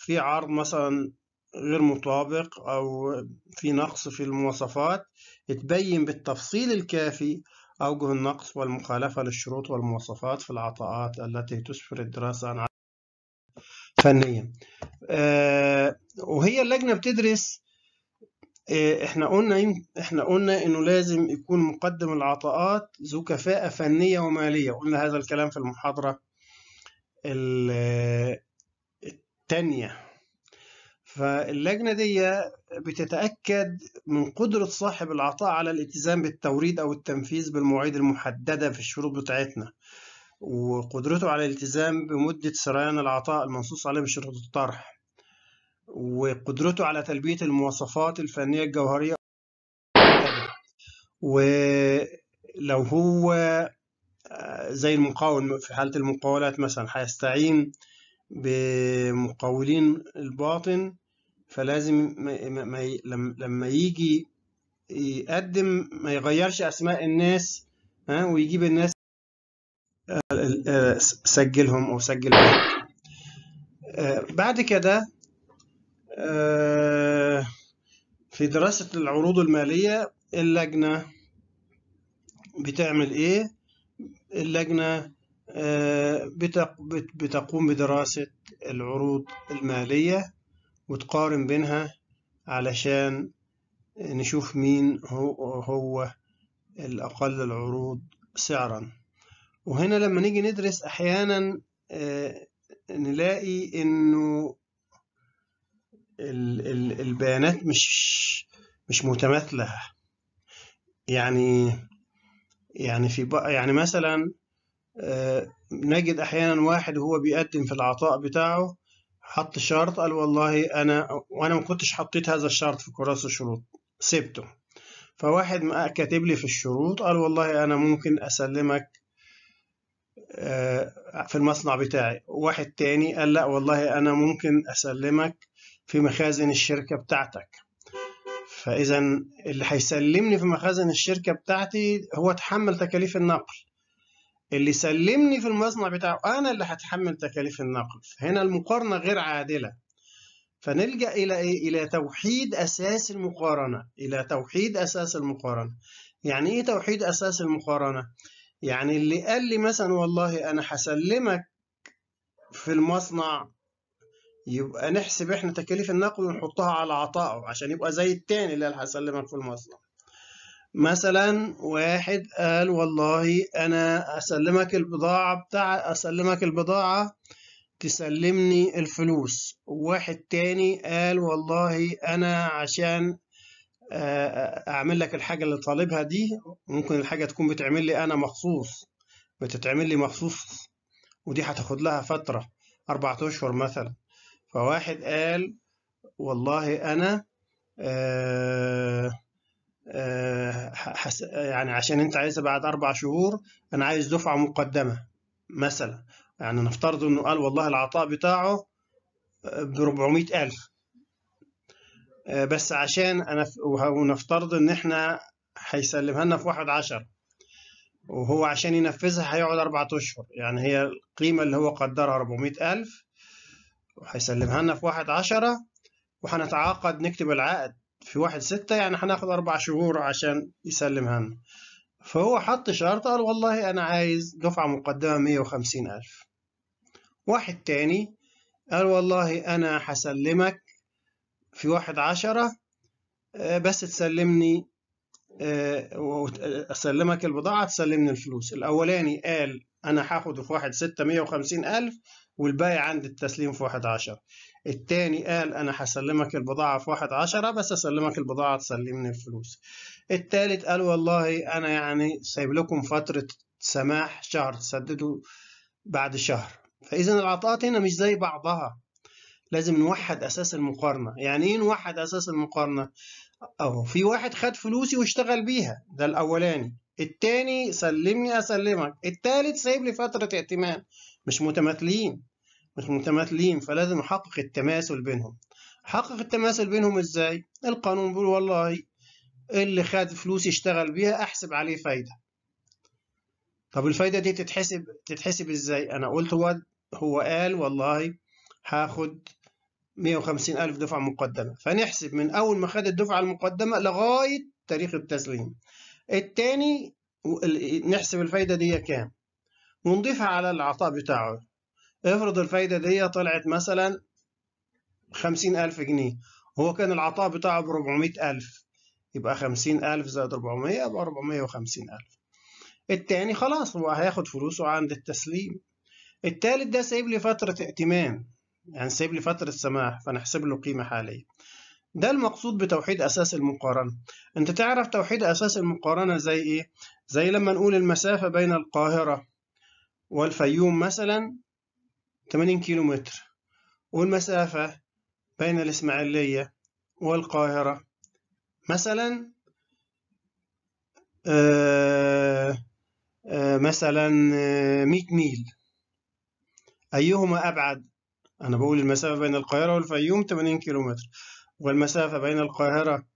في عرض مثلا غير مطابق أو في نقص في المواصفات تبين بالتفصيل الكافي أوجه النقص والمخالفة للشروط والمواصفات في العطاءات التي تسفر الدراسة عن فنيا آه، وهي اللجنه بتدرس آه، احنا قلنا احنا قلنا انه لازم يكون مقدم العطاءات ذو كفاءه فنيه وماليه قلنا هذا الكلام في المحاضره الثانيه فاللجنه دي بتتاكد من قدره صاحب العطاء على الالتزام بالتوريد او التنفيذ بالمواعيد المحدده في الشروط بتاعتنا وقدرته على الالتزام بمدة سريان العطاء المنصوص عليه بشروط الطرح وقدرته على تلبية المواصفات الفنية الجوهرية ولو هو آه، زي المقاول في حالة المقاولات مثلا هيستعين بمقاولين الباطن فلازم لما يجي يقدم ما يغيرش أسماء الناس آه، ويجيب الناس سجلهم او سجل آه، بعد كده آه، في دراسة العروض المالية اللجنة بتعمل ايه اللجنة آه، بتقوم بدراسة العروض المالية وتقارن بينها علشان نشوف مين هو الأقل العروض سعراً وهنا لما نيجي ندرس أحيانا آه، نلاقي إنه البيانات مش مش متماثلة يعني يعني في يعني مثلا آه، نجد أحيانا واحد وهو بيقدم في العطاء بتاعه حط شرط قال والله أنا وأنا ما كنتش حطيت هذا الشرط في كراسة الشروط سبته فواحد كاتب لي في الشروط قال والله أنا ممكن أسلمك في المصنع بتاعي واحد تاني قال لا والله أنا ممكن أسلمك في مخازن الشركة بتاعتك فإذا اللي هيسلمني في مخازن الشركة بتاعتي هو تحمل تكاليف النقل اللي سلمني في المصنع بتاعه أنا اللي هتحمل تكاليف النقل هنا المقارنة غير عادلة فنلجأ إلى إيه؟ إلى توحيد أساس المقارنة إلى توحيد أساس المقارنة يعني إيه توحيد أساس المقارنة؟ يعني اللي قال لي مثلا والله أنا هسلمك في المصنع يبقى نحسب احنا تكاليف النقل ونحطها على عطائه عشان يبقى زي التاني اللي انا هسلمك في المصنع مثلا واحد قال والله انا اسلمك البضاعة بتاع اسلمك البضاعة تسلمني الفلوس واحد تاني قال والله انا عشان آه، اعمل لك الحاجه اللي طالبها دي ممكن الحاجه تكون بتعمل لي انا مخصوص بتتعمل لي مخصوص ودي هتاخد لها فتره اربع اشهر مثلا فواحد قال والله انا آه، آه، يعني عشان انت عايز بعد اربع شهور انا عايز دفعه مقدمه مثلا يعني نفترض انه قال والله العطاء بتاعه ب 400000 آه، بس عشان انا ونفترض ان احنا هيسلمها لنا في واحد عشر وهو عشان ينفذها هيقعد أربعة أشهر يعني هي القيمة اللي هو قدرها 400000 وهيسلمها لنا في واحد عشرة وهنتعاقد نكتب العقد في واحد ستة يعني هناخد أربع شهور عشان يسلمها لنا فهو حط شرط قال والله أنا عايز دفعة مقدمة مية وخمسين ألف واحد تاني قال والله أنا هسلمك في واحد عشرة آه، بس تسلمني آه، أسلمك البضاعة تسلمني الفلوس الأولاني قال أنا هاخده في واحد ستة مية وخمسين ألف والباقي عند التسليم في واحد عشرة التاني قال أنا هسلمك البضاعة في واحد عشرة بس أسلمك البضاعة تسلمني الفلوس التالت قال والله أنا يعني سايب لكم فترة سماح شهر تسددوا بعد شهر فإذا العطاءات هنا مش زي بعضها لازم نوحد اساس المقارنه يعني ايه نوحد اساس المقارنه اهو في واحد خد فلوسي واشتغل بيها ده الاولاني التاني سلمني اسلمك التالت سايب لي فتره ائتمان مش متماثلين مش متماثلين فلازم احقق التماثل بينهم حقق التماثل بينهم ازاي القانون بيقول والله اللي خد فلوسي اشتغل بيها احسب عليه فايده طب الفايده دي تتحسب تتحسب ازاي انا قلت هو هو قال والله هاخد 150 ألف دفعة مقدمة فنحسب من أول ما خد الدفعة المقدمة لغاية تاريخ التسليم التاني نحسب الفايدة دي كام ونضيفها على العطاء بتاعه افرض الفايدة دي طلعت مثلا 50 ألف جنيه هو كان العطاء بتاعه ب 400 ألف يبقى 50 ألف زائد 400 يبقى 450 ألف التاني خلاص هو هياخد فلوسه عند التسليم التالت ده سايب لي فترة ائتمان يعني سايب لي فترة سماح فنحسب له قيمة حالية ده المقصود بتوحيد أساس المقارنة أنت تعرف توحيد أساس المقارنة زي إيه؟ زي لما نقول المسافة بين القاهرة والفيوم مثلا 80 كيلو متر والمسافة بين الإسماعيلية والقاهرة مثلا آه، آه، مثلا 100 آه، ميل أيهما أبعد أنا بقول المسافة بين القاهرة والفيوم 80 كيلومتر والمسافة بين القاهرة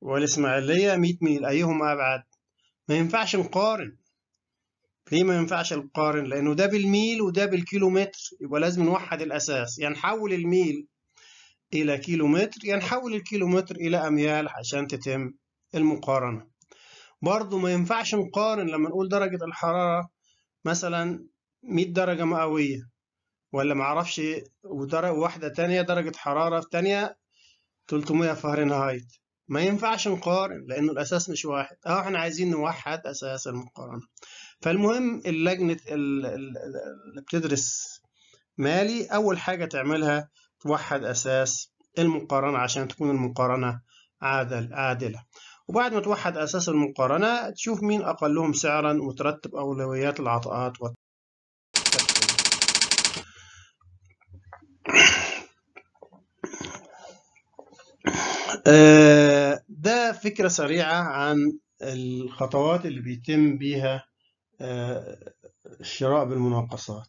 والإسماعيلية 100 ميل أيهما أبعد؟ ما ينفعش نقارن ليه ما ينفعش نقارن؟ لأنه ده بالميل وده بالكيلومتر يبقى لازم نوحد الأساس يعني نحول الميل إلى كيلومتر يعني نحول الكيلومتر إلى أميال عشان تتم المقارنة برضه ما ينفعش نقارن لما نقول درجة الحرارة مثلا 100 درجة مئوية ولا ما اعرفش ودرجة واحدة تانية درجة حرارة تانية 300 فهرنهايت ما ينفعش نقارن لأنه الأساس مش واحد أه إحنا عايزين نوحد أساس المقارنة فالمهم اللجنة اللي بتدرس مالي أول حاجة تعملها توحد أساس المقارنة عشان تكون المقارنة عادل عادلة وبعد ما توحد أساس المقارنة تشوف مين أقلهم سعرا وترتب أولويات العطاءات آه، ده فكرة سريعة عن الخطوات اللي بيتم بيها آه، الشراء بالمناقصات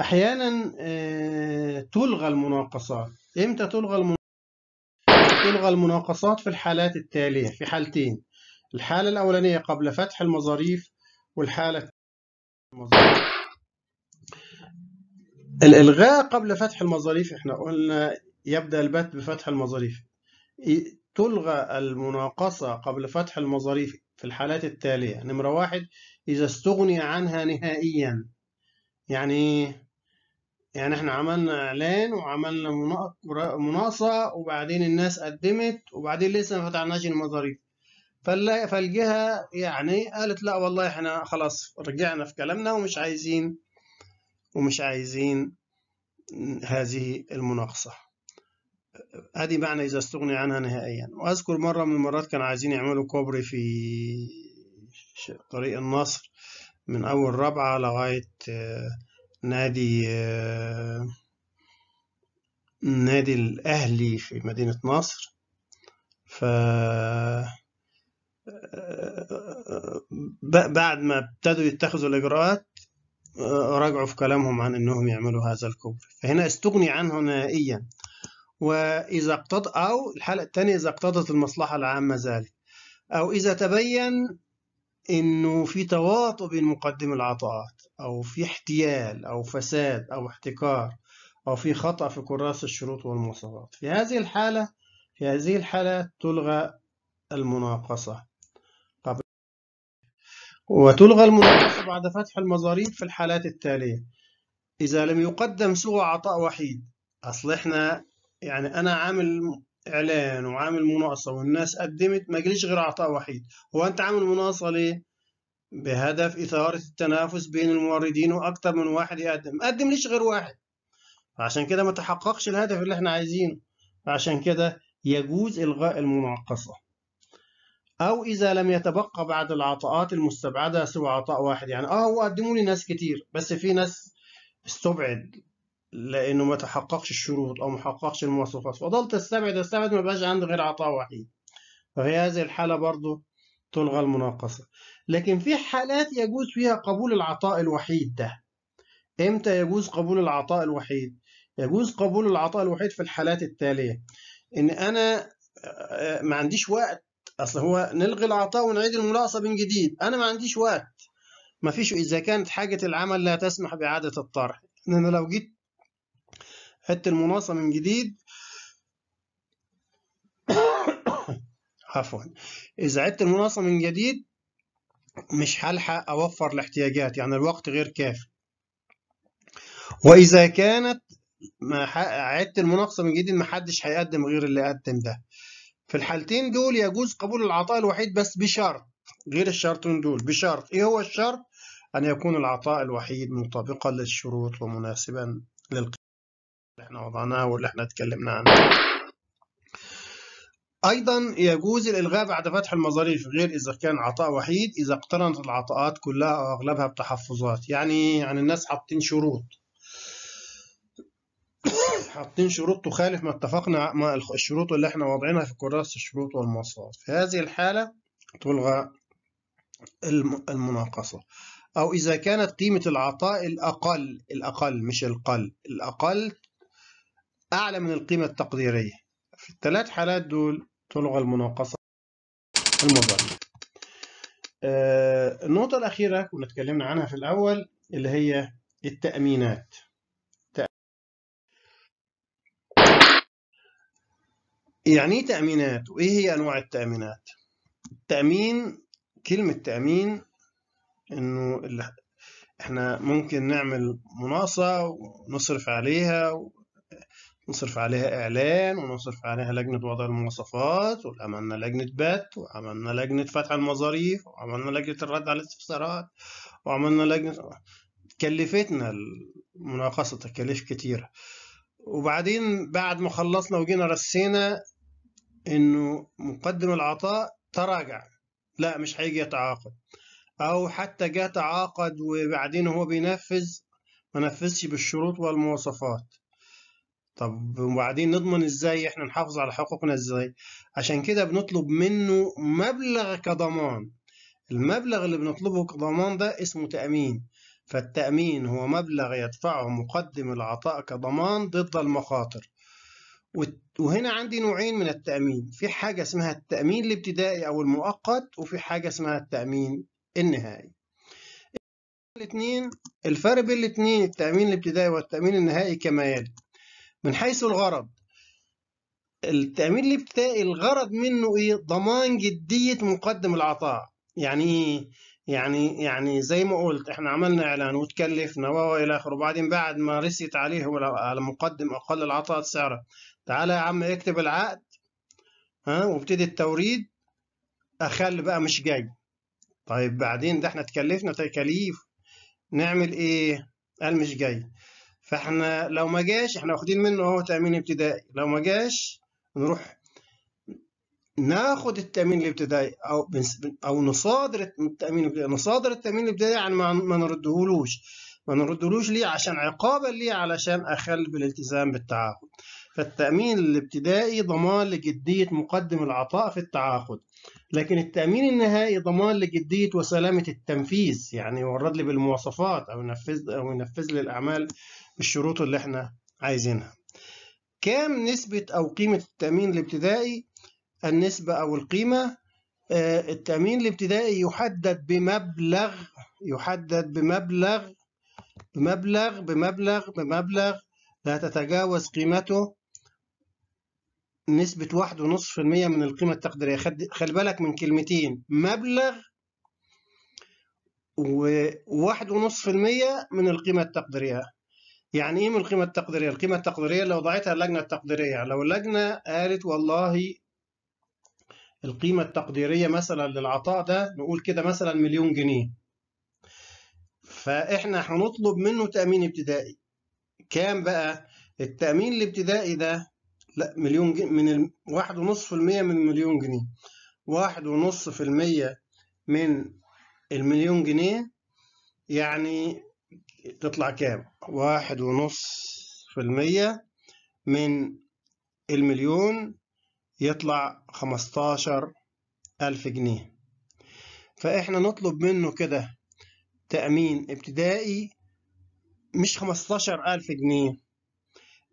أحيانا آه، تلغى المناقصات إمتى تلغى المناقصات؟ تلغى المناقصات في الحالات التالية في حالتين الحالة الأولانية قبل فتح المظاريف والحالة المظاريف الإلغاء قبل فتح المظاريف إحنا قلنا يبدأ البت بفتح المظاريف تلغى المناقصة قبل فتح المظاريف في الحالات التالية نمرة واحد إذا استغني عنها نهائيا يعني يعني احنا عملنا إعلان وعملنا مناقصة وبعدين الناس قدمت وبعدين لسه ما فتحناش المظاريف فالجهة يعني قالت لا والله احنا خلاص رجعنا في كلامنا ومش عايزين ومش عايزين هذه المناقصة ادي معنى اذا استغني عنها نهائيا واذكر مره من المرات كانوا عايزين يعملوا كوبري في طريق النصر من اول رابعه لغايه آه، نادي آه، نادي الاهلي في مدينه نصر ف آه، بعد ما ابتدوا يتخذوا الاجراءات رجعوا في كلامهم عن انهم يعملوا هذا الكوبري فهنا استغني عنه نهائيا وإذا اقتضى أو الحالة الثانية إذا اقتضت المصلحة العامة ذلك أو إذا تبين إنه في تواطؤ بين مقدم العطاءات أو في احتيال أو فساد أو احتكار أو في خطأ في كراس الشروط والمواصفات في هذه الحالة في هذه الحالة تلغى المناقصة قبل وتلغى المناقصة بعد فتح المظاريف في الحالات التالية إذا لم يقدم سوى عطاء وحيد أصل إحنا يعني انا عامل اعلان وعامل مناقصه والناس قدمت ما جاليش غير عطاء وحيد هو انت عامل مناقصه ليه بهدف اثاره التنافس بين الموردين واكتر من واحد يقدم قدم ليش غير واحد عشان كده ما تحققش الهدف اللي احنا عايزينه عشان كده يجوز الغاء المناقصه او اذا لم يتبقى بعد العطاءات المستبعده سوى عطاء واحد يعني اه هو قدموا لي ناس كتير بس في ناس استبعد لانه ما تحققش الشروط او ما حققش المواصفات فضلت استبعد استبعد ما بقاش عندي غير عطاء وحيد ففي هذه الحاله برضو تلغى المناقصه لكن في حالات يجوز فيها قبول العطاء الوحيد ده امتى يجوز قبول العطاء الوحيد يجوز قبول العطاء الوحيد في الحالات التاليه ان انا آه، ما عنديش وقت اصل هو نلغي العطاء ونعيد المناقصه من جديد انا ما عنديش وقت ما فيش اذا كانت حاجه العمل لا تسمح باعاده الطرح ان انا لو جيت هات المناصة من جديد عفوا إذا عدت المناصة من جديد مش هلحق أوفر الاحتياجات يعني الوقت غير كافي وإذا كانت ما عدت المناقصة من جديد محدش هيقدم غير اللي قدم ده في الحالتين دول يجوز قبول العطاء الوحيد بس بشرط غير الشرطين دول بشرط إيه هو الشرط؟ أن يكون العطاء الوحيد مطابقا للشروط ومناسبا للقيمة اللي احنا وضعناه واللي احنا اتكلمنا عنه أيضا يجوز الإلغاء بعد فتح المظاريف غير إذا كان عطاء وحيد إذا اقترنت العطاءات كلها أو أغلبها بتحفظات يعني يعني الناس حاطين شروط حاطين شروط تخالف ما اتفقنا مع الشروط اللي احنا واضعينها في كراسة الشروط والمواصفات في هذه الحالة تلغى المناقصة أو إذا كانت قيمة العطاء الأقل الأقل مش القل الأقل أعلى من القيمة التقديرية في الثلاث حالات دول تلغى المناقصة المضارية آه، النقطة الأخيرة كنا اتكلمنا عنها في الأول اللي هي التأمينات يعني ايه تأمينات وإيه هي أنواع التأمينات؟ التأمين كلمة تأمين إنه احنا ممكن نعمل مناصة ونصرف عليها نصرف عليها إعلان ونصرف عليها لجنة وضع المواصفات وعملنا لجنة بات وعملنا لجنة فتح المظاريف وعملنا لجنة الرد على الاستفسارات وعملنا لجنة كلفتنا مناقصة تكاليف كتيرة وبعدين بعد ما خلصنا وجينا رسينا إنه مقدم العطاء تراجع لا مش هيجي يتعاقد أو حتى جه تعاقد وبعدين هو بينفذ ما نفذش بالشروط والمواصفات طب وبعدين نضمن ازاي احنا نحافظ على حقوقنا ازاي عشان كده بنطلب منه مبلغ كضمان المبلغ اللي بنطلبه كضمان ده اسمه تأمين فالتأمين هو مبلغ يدفعه مقدم العطاء كضمان ضد المخاطر وهنا عندي نوعين من التأمين في حاجة اسمها التأمين الابتدائي أو المؤقت وفي حاجة اسمها التأمين النهائي الاثنين الفرق بين الاثنين التأمين الابتدائي والتأمين النهائي كما يلي من حيث الغرض التأمين الابتدائي الغرض منه إيه؟ ضمان جدية مقدم العطاء يعني إيه؟ يعني يعني زي ما قلت احنا عملنا اعلان وتكلفنا والى اخره وبعدين بعد ما رست عليه على مقدم اقل العطاء سعره تعالى يا عم اكتب العقد ها وابتدي التوريد اخل بقى مش جاي طيب بعدين ده احنا تكلفنا تكاليف نعمل ايه قال مش جاي فاحنا لو ما جاش احنا واخدين منه اهو تامين ابتدائي لو ما جاش نروح ناخد التامين الابتدائي او او نصادر التامين نصادر التامين الابتدائي عن ما نردهولوش ما نردهولوش ليه عشان عقابا ليه علشان اخل بالالتزام بالتعاقد فالتامين الابتدائي ضمان لجديه مقدم العطاء في التعاقد لكن التامين النهائي ضمان لجديه وسلامه التنفيذ يعني يورد لي بالمواصفات او ينفذ او ينفذ لي الاعمال الشروط اللي احنا عايزينها كام نسبة أو قيمة التأمين الابتدائي النسبة أو القيمة آه، التأمين الابتدائي يحدد بمبلغ يحدد بمبلغ بمبلغ بمبلغ بمبلغ لا تتجاوز قيمته نسبة واحد ونصف في المية من القيمة التقديرية خلي بالك من كلمتين مبلغ وواحد ونصف في المية من القيمة التقديرية يعني ايه من القيمه التقديريه القيمه التقديريه اللي وضعتها اللجنه التقديريه لو اللجنه قالت والله القيمه التقديريه مثلا للعطاء ده نقول كده مثلا مليون جنيه فاحنا هنطلب منه تامين ابتدائي كام بقى التامين الابتدائي ده لا مليون جنيه من واحد ونص في المية من مليون جنيه واحد ونص في المية من المليون جنيه يعني تطلع كام واحد ونص في المية من المليون يطلع خمستاشر ألف جنيه فإحنا نطلب منه كده تأمين ابتدائي مش خمستاشر ألف جنيه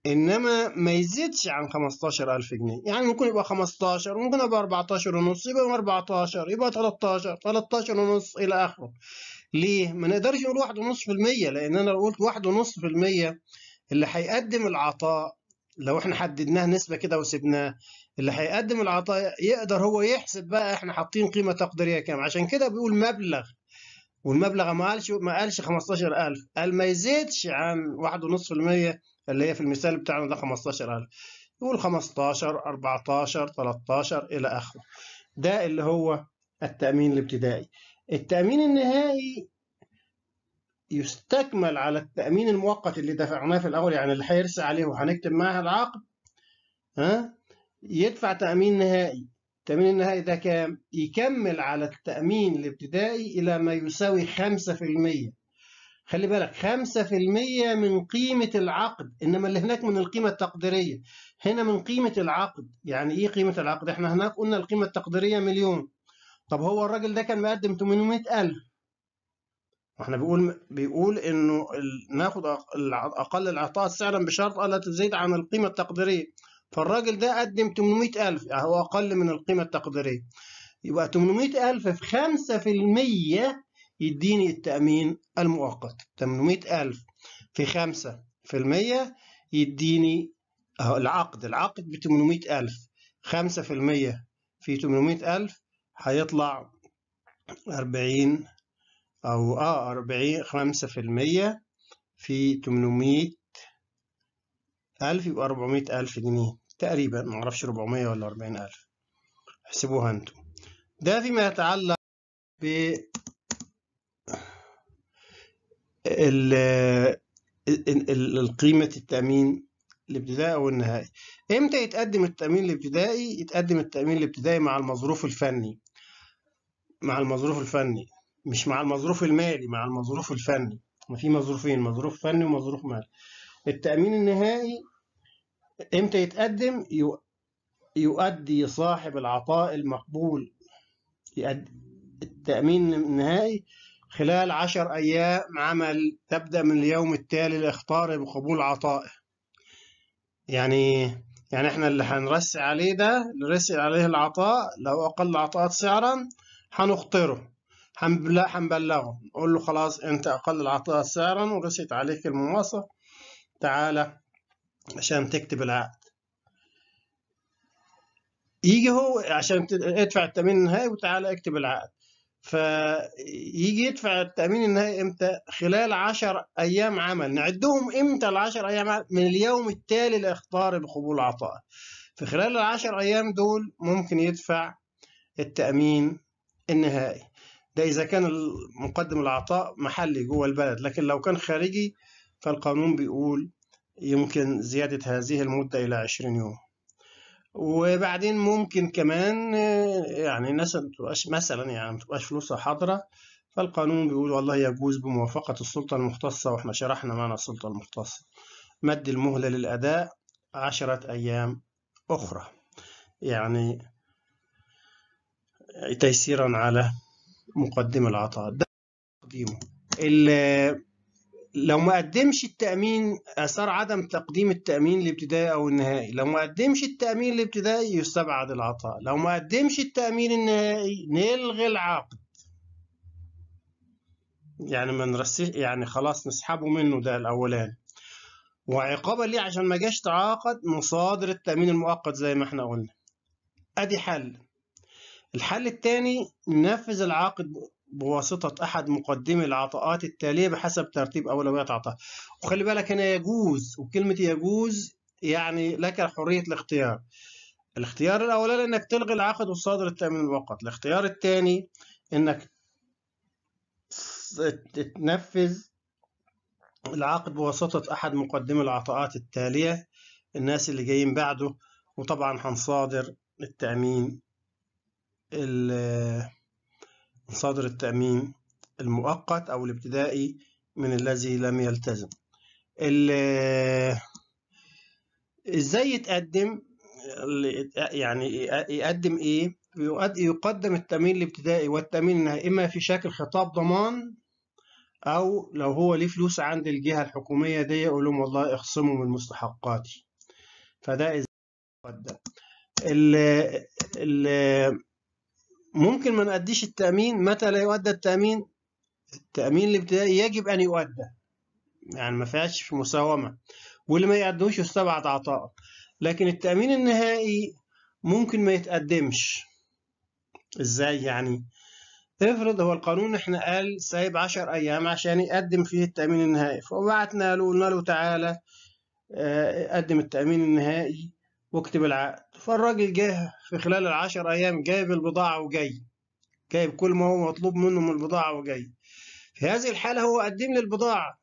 إنما ما يزيدش عن خمستاشر ألف جنيه يعني ممكن يبقى خمستاشر ممكن يبقى أربعتاشر ونص يبقى أربعتاشر يبقى تلتاشر تلتاشر ونص إلى آخره ليه؟ ما نقدرش نقول واحد ونص في المية لأن أنا لو قلت واحد ونص في المية اللي هيقدم العطاء لو احنا حددناه نسبة كده وسبناه اللي هيقدم العطاء يقدر هو يحسب بقى احنا حاطين قيمة تقديرية كام عشان كده بيقول مبلغ والمبلغ ما قالش ما قالش 15000 قال ما يزيدش عن 1.5% اللي هي في المثال بتاعنا ده 15000 يقول 15 14 13 الى اخره ده اللي هو التأمين الابتدائي التأمين النهائي يستكمل على التأمين المؤقت اللي دفعناه في الأول يعني اللي هيرسى عليه وهنكتب معاه العقد ها يدفع تأمين نهائي التأمين النهائي ده كام؟ يكمل على التأمين الابتدائي إلى ما يساوي 5% خلي بالك 5% من قيمة العقد إنما اللي هناك من القيمة التقديرية هنا من قيمة العقد يعني إيه قيمة العقد؟ إحنا هناك قلنا القيمة التقديرية مليون طب هو الراجل ده كان مقدم 800000 احنا بيقول بيقول انه ناخد اقل العطاء سعرا بشرط الا تزيد عن القيمه التقديريه فالراجل ده قدم 800000 يعني هو اقل من القيمه التقديريه يبقى 800000 في 5% يديني التامين المؤقت 800000 في 5% يديني العقد العقد ب 800000 5% في 800000 هيطلع أربعين أو آه أربعين خمسة في المية في تمنمية ألف يبقى أربعمية ألف جنيه تقريبا معرفش ربعمية ولا أربعين ألف احسبوها انتم ده فيما يتعلق ب ال القيمة التأمين الابتدائي أو النهائي إمتى يتقدم التأمين الابتدائي؟ يتقدم التأمين الابتدائي مع المظروف الفني مع المظروف الفني مش مع المظروف المالي مع المظروف الفني ما في مظروفين مظروف فني ومظروف مالي التأمين النهائي امتى يتقدم يؤدي صاحب العطاء المقبول يؤدي التأمين النهائي خلال عشر أيام عمل تبدأ من اليوم التالي لاختار بقبول عطائه يعني يعني احنا اللي هنرسي عليه ده نرسل عليه العطاء لو أقل عطاء سعرا هنخطره هنبلغه نقول له خلاص انت اقل العطاء سعرا ورسيت عليك المواصفة تعالى عشان تكتب العقد يجي هو عشان يدفع التأمين النهائي وتعالى اكتب العقد فيجي يدفع التأمين النهائي امتى؟ خلال 10 أيام عمل نعدهم امتى ال 10 أيام عمل؟ من اليوم التالي لإخطار بقبول العطاء في خلال ال 10 أيام دول ممكن يدفع التأمين النهائي ده إذا كان مقدم العطاء محلي جوه البلد لكن لو كان خارجي فالقانون بيقول يمكن زيادة هذه المدة إلى 20 يوم وبعدين ممكن كمان يعني الناس متبقاش مثلا يعني متبقاش فلوسها حاضرة فالقانون بيقول والله يجوز بموافقة السلطة المختصة وإحنا شرحنا معنى السلطة المختصة مد المهلة للأداء عشرة أيام أخرى يعني تيسيرا على مقدم العطاء ده تقديمه لو ما قدمش التأمين أثار عدم تقديم التأمين الابتدائي أو النهائي لو ما قدمش التأمين الابتدائي يستبعد العطاء لو ما قدمش التأمين النهائي نلغي العقد يعني ما نرسل يعني خلاص نسحبه منه ده الأولاني وعقابا ليه عشان ما جاش تعاقد مصادر التأمين المؤقت زي ما احنا قلنا أدي حل الحل الثاني ننفذ العقد بواسطة أحد مقدمي العطاءات التالية بحسب ترتيب أولويات عطاء وخلي بالك هنا يجوز وكلمة يجوز يعني لك حرية الاختيار الاختيار الأولاني إنك تلغي العقد وتصادر التأمين المؤقت الاختيار الثاني إنك تنفذ العقد بواسطة أحد مقدمي العطاءات التالية الناس اللي جايين بعده وطبعا هنصادر التأمين مصادر التأمين المؤقت أو الابتدائي من الذي لم يلتزم ازاي يتقدم يعني يقدم ايه يقدم التأمين الابتدائي والتأمين النهائي إما في شكل خطاب ضمان أو لو هو ليه فلوس عند الجهة الحكومية دي يقول لهم والله اخصموا من مستحقاتي فده إزاي يقدم ممكن ما نقديش التأمين متى لا يؤدى التأمين التأمين الابتدائي يجب أن يؤدى يعني ما فيهاش مساومة واللي ما يأدوش يستبعد عطاء لكن التأمين النهائي ممكن ما يتقدمش ازاي يعني افرض هو القانون احنا قال سايب 10 ايام عشان يقدم فيه التأمين النهائي فبعتنا له قلنا له تعالى آه، قدم التأمين النهائي واكتب العقد فالراجل جه في خلال العشر أيام جايب البضاعة وجاي جايب كل ما هو مطلوب منه من البضاعة وجاي في هذه الحالة هو قدم لي البضاعة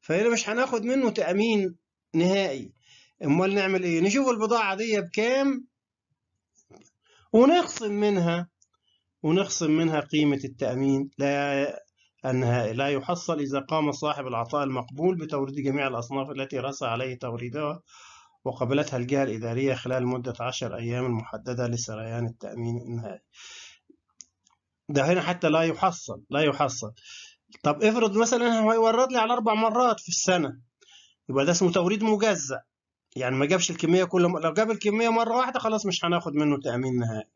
فهنا مش هناخد منه تأمين نهائي أمال نعمل إيه؟ نشوف البضاعة دي بكام ونخصم منها ونخصم منها قيمة التأمين لا النهائي لا يحصل إذا قام صاحب العطاء المقبول بتوريد جميع الأصناف التي رسى عليه توريدها وقبلتها الجهة الإدارية خلال مدة عشر أيام المحددة لسريان التأمين النهائي ده هنا حتى لا يحصل لا يحصل طب افرض مثلا هو يورد لي على أربع مرات في السنة يبقى ده اسمه توريد مجزأ يعني ما جابش الكمية كل م... لو جاب الكمية مرة واحدة خلاص مش هناخد منه تأمين نهائي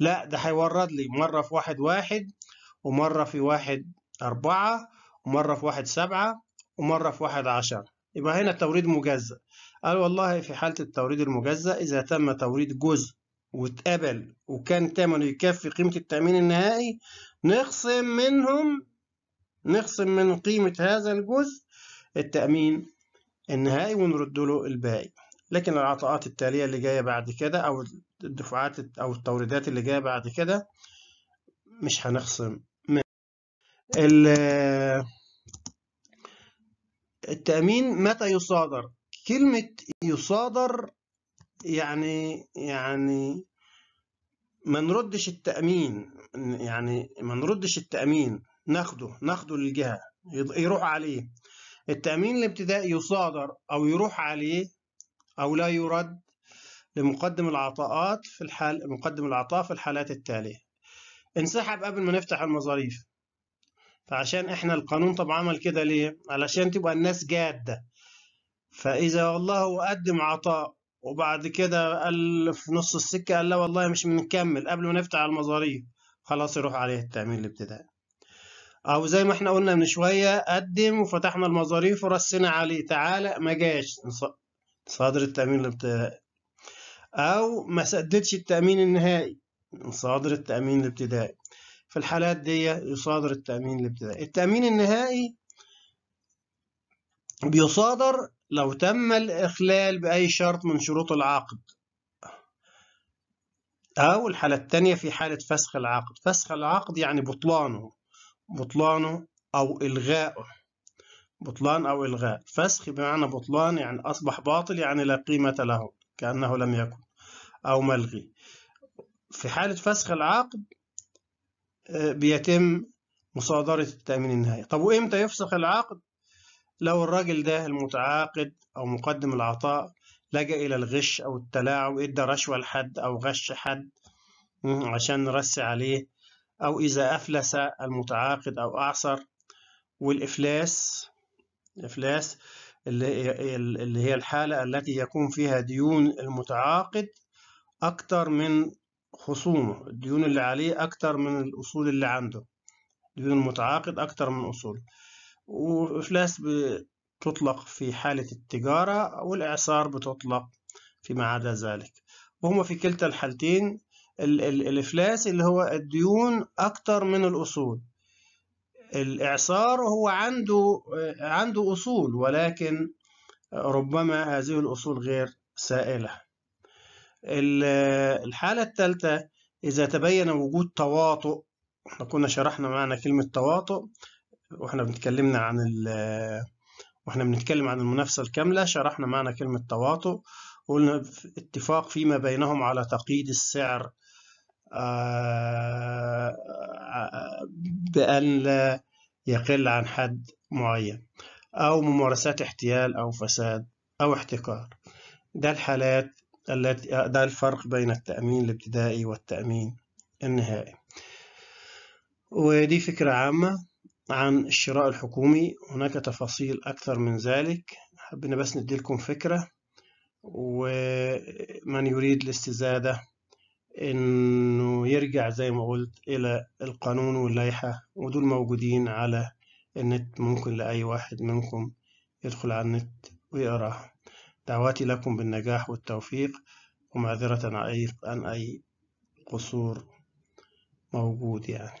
لا ده هيورد لي مرة في واحد واحد ومرة في واحد أربعة ومرة في واحد سبعة ومرة في واحد عشرة يبقى هنا التوريد مجزأ قال والله في حالة التوريد المجزأ إذا تم توريد جزء واتقبل وكان ثمنه يكفي قيمة التأمين النهائي نخصم منهم نخصم من قيمة هذا الجزء التأمين النهائي ونرد له الباقي لكن العطاءات التالية اللي جاية بعد كده أو الدفعات أو التوريدات اللي جاية بعد كده مش هنخصم منها التأمين متى يصادر كلمة يصادر يعني يعني ما نردش التأمين يعني ما نردش التأمين ناخده ناخده للجهة يروح عليه التأمين الابتدائي يصادر أو يروح عليه أو لا يرد لمقدم العطاءات في الحال مقدم العطاء في الحالات التالية انسحب قبل ما نفتح المظاريف فعشان احنا القانون طب عمل كده ليه؟ علشان تبقى الناس جادة فإذا والله قدم عطاء وبعد كده قال في نص السكة قال لا والله مش بنكمل قبل ما نفتح المظاريف خلاص يروح عليه التأمين الابتدائي أو زي ما احنا قلنا من شوية قدم وفتحنا المظاريف ورسينا عليه تعالى ما جاش صادر التأمين الابتدائي أو ما سددش التأمين النهائي صادر التأمين الابتدائي في الحالات دي يصادر التأمين الابتدائي التأمين النهائي بيصادر لو تم الإخلال بأي شرط من شروط العقد أو الحالة الثانية في حالة فسخ العقد فسخ العقد يعني بطلانه بطلانه أو إلغائه بطلان أو إلغاء فسخ بمعنى بطلان يعني أصبح باطل يعني لا قيمة له كأنه لم يكن أو ملغي في حالة فسخ العقد آه، بيتم مصادرة التأمين النهائي طب وإمتى يفسخ العقد لو الراجل ده المتعاقد أو مقدم العطاء لجأ إلى الغش أو التلاعب إدى رشوة لحد أو غش حد عشان نرسي عليه أو إذا أفلس المتعاقد أو أعسر والإفلاس الإفلاس اللي هي الحالة التي يكون فيها ديون المتعاقد أكتر من خصومه الديون اللي عليه أكتر من الأصول اللي عنده ديون المتعاقد أكتر من أصوله وإفلاس بتطلق في حالة التجارة والإعصار بتطلق فيما عدا ذلك وهما في كلتا الحالتين ال ال الإفلاس اللي هو الديون أكتر من الأصول الإعصار هو عنده عنده أصول ولكن ربما هذه الأصول غير سائلة الحالة الثالثة إذا تبين وجود تواطؤ احنا كنا شرحنا معنى كلمة تواطؤ واحنا بنتكلمنا عن واحنا بنتكلم عن المنافسة الكاملة شرحنا معنى كلمة تواطؤ وقلنا اتفاق فيما بينهم على تقييد السعر آه، آه، بأن لا يقل عن حد معين أو ممارسات احتيال أو فساد أو احتكار ده الحالات التي ده الفرق بين التأمين الابتدائي والتأمين النهائي ودي فكرة عامة عن الشراء الحكومي هناك تفاصيل أكثر من ذلك حبينا بس نديلكم فكرة ومن يريد الاستزادة إنه يرجع زي ما قلت إلى القانون واللائحة ودول موجودين على النت ممكن لأي واحد منكم يدخل على النت ويقراها دعواتي لكم بالنجاح والتوفيق ومعذرة عن أي قصور موجود يعني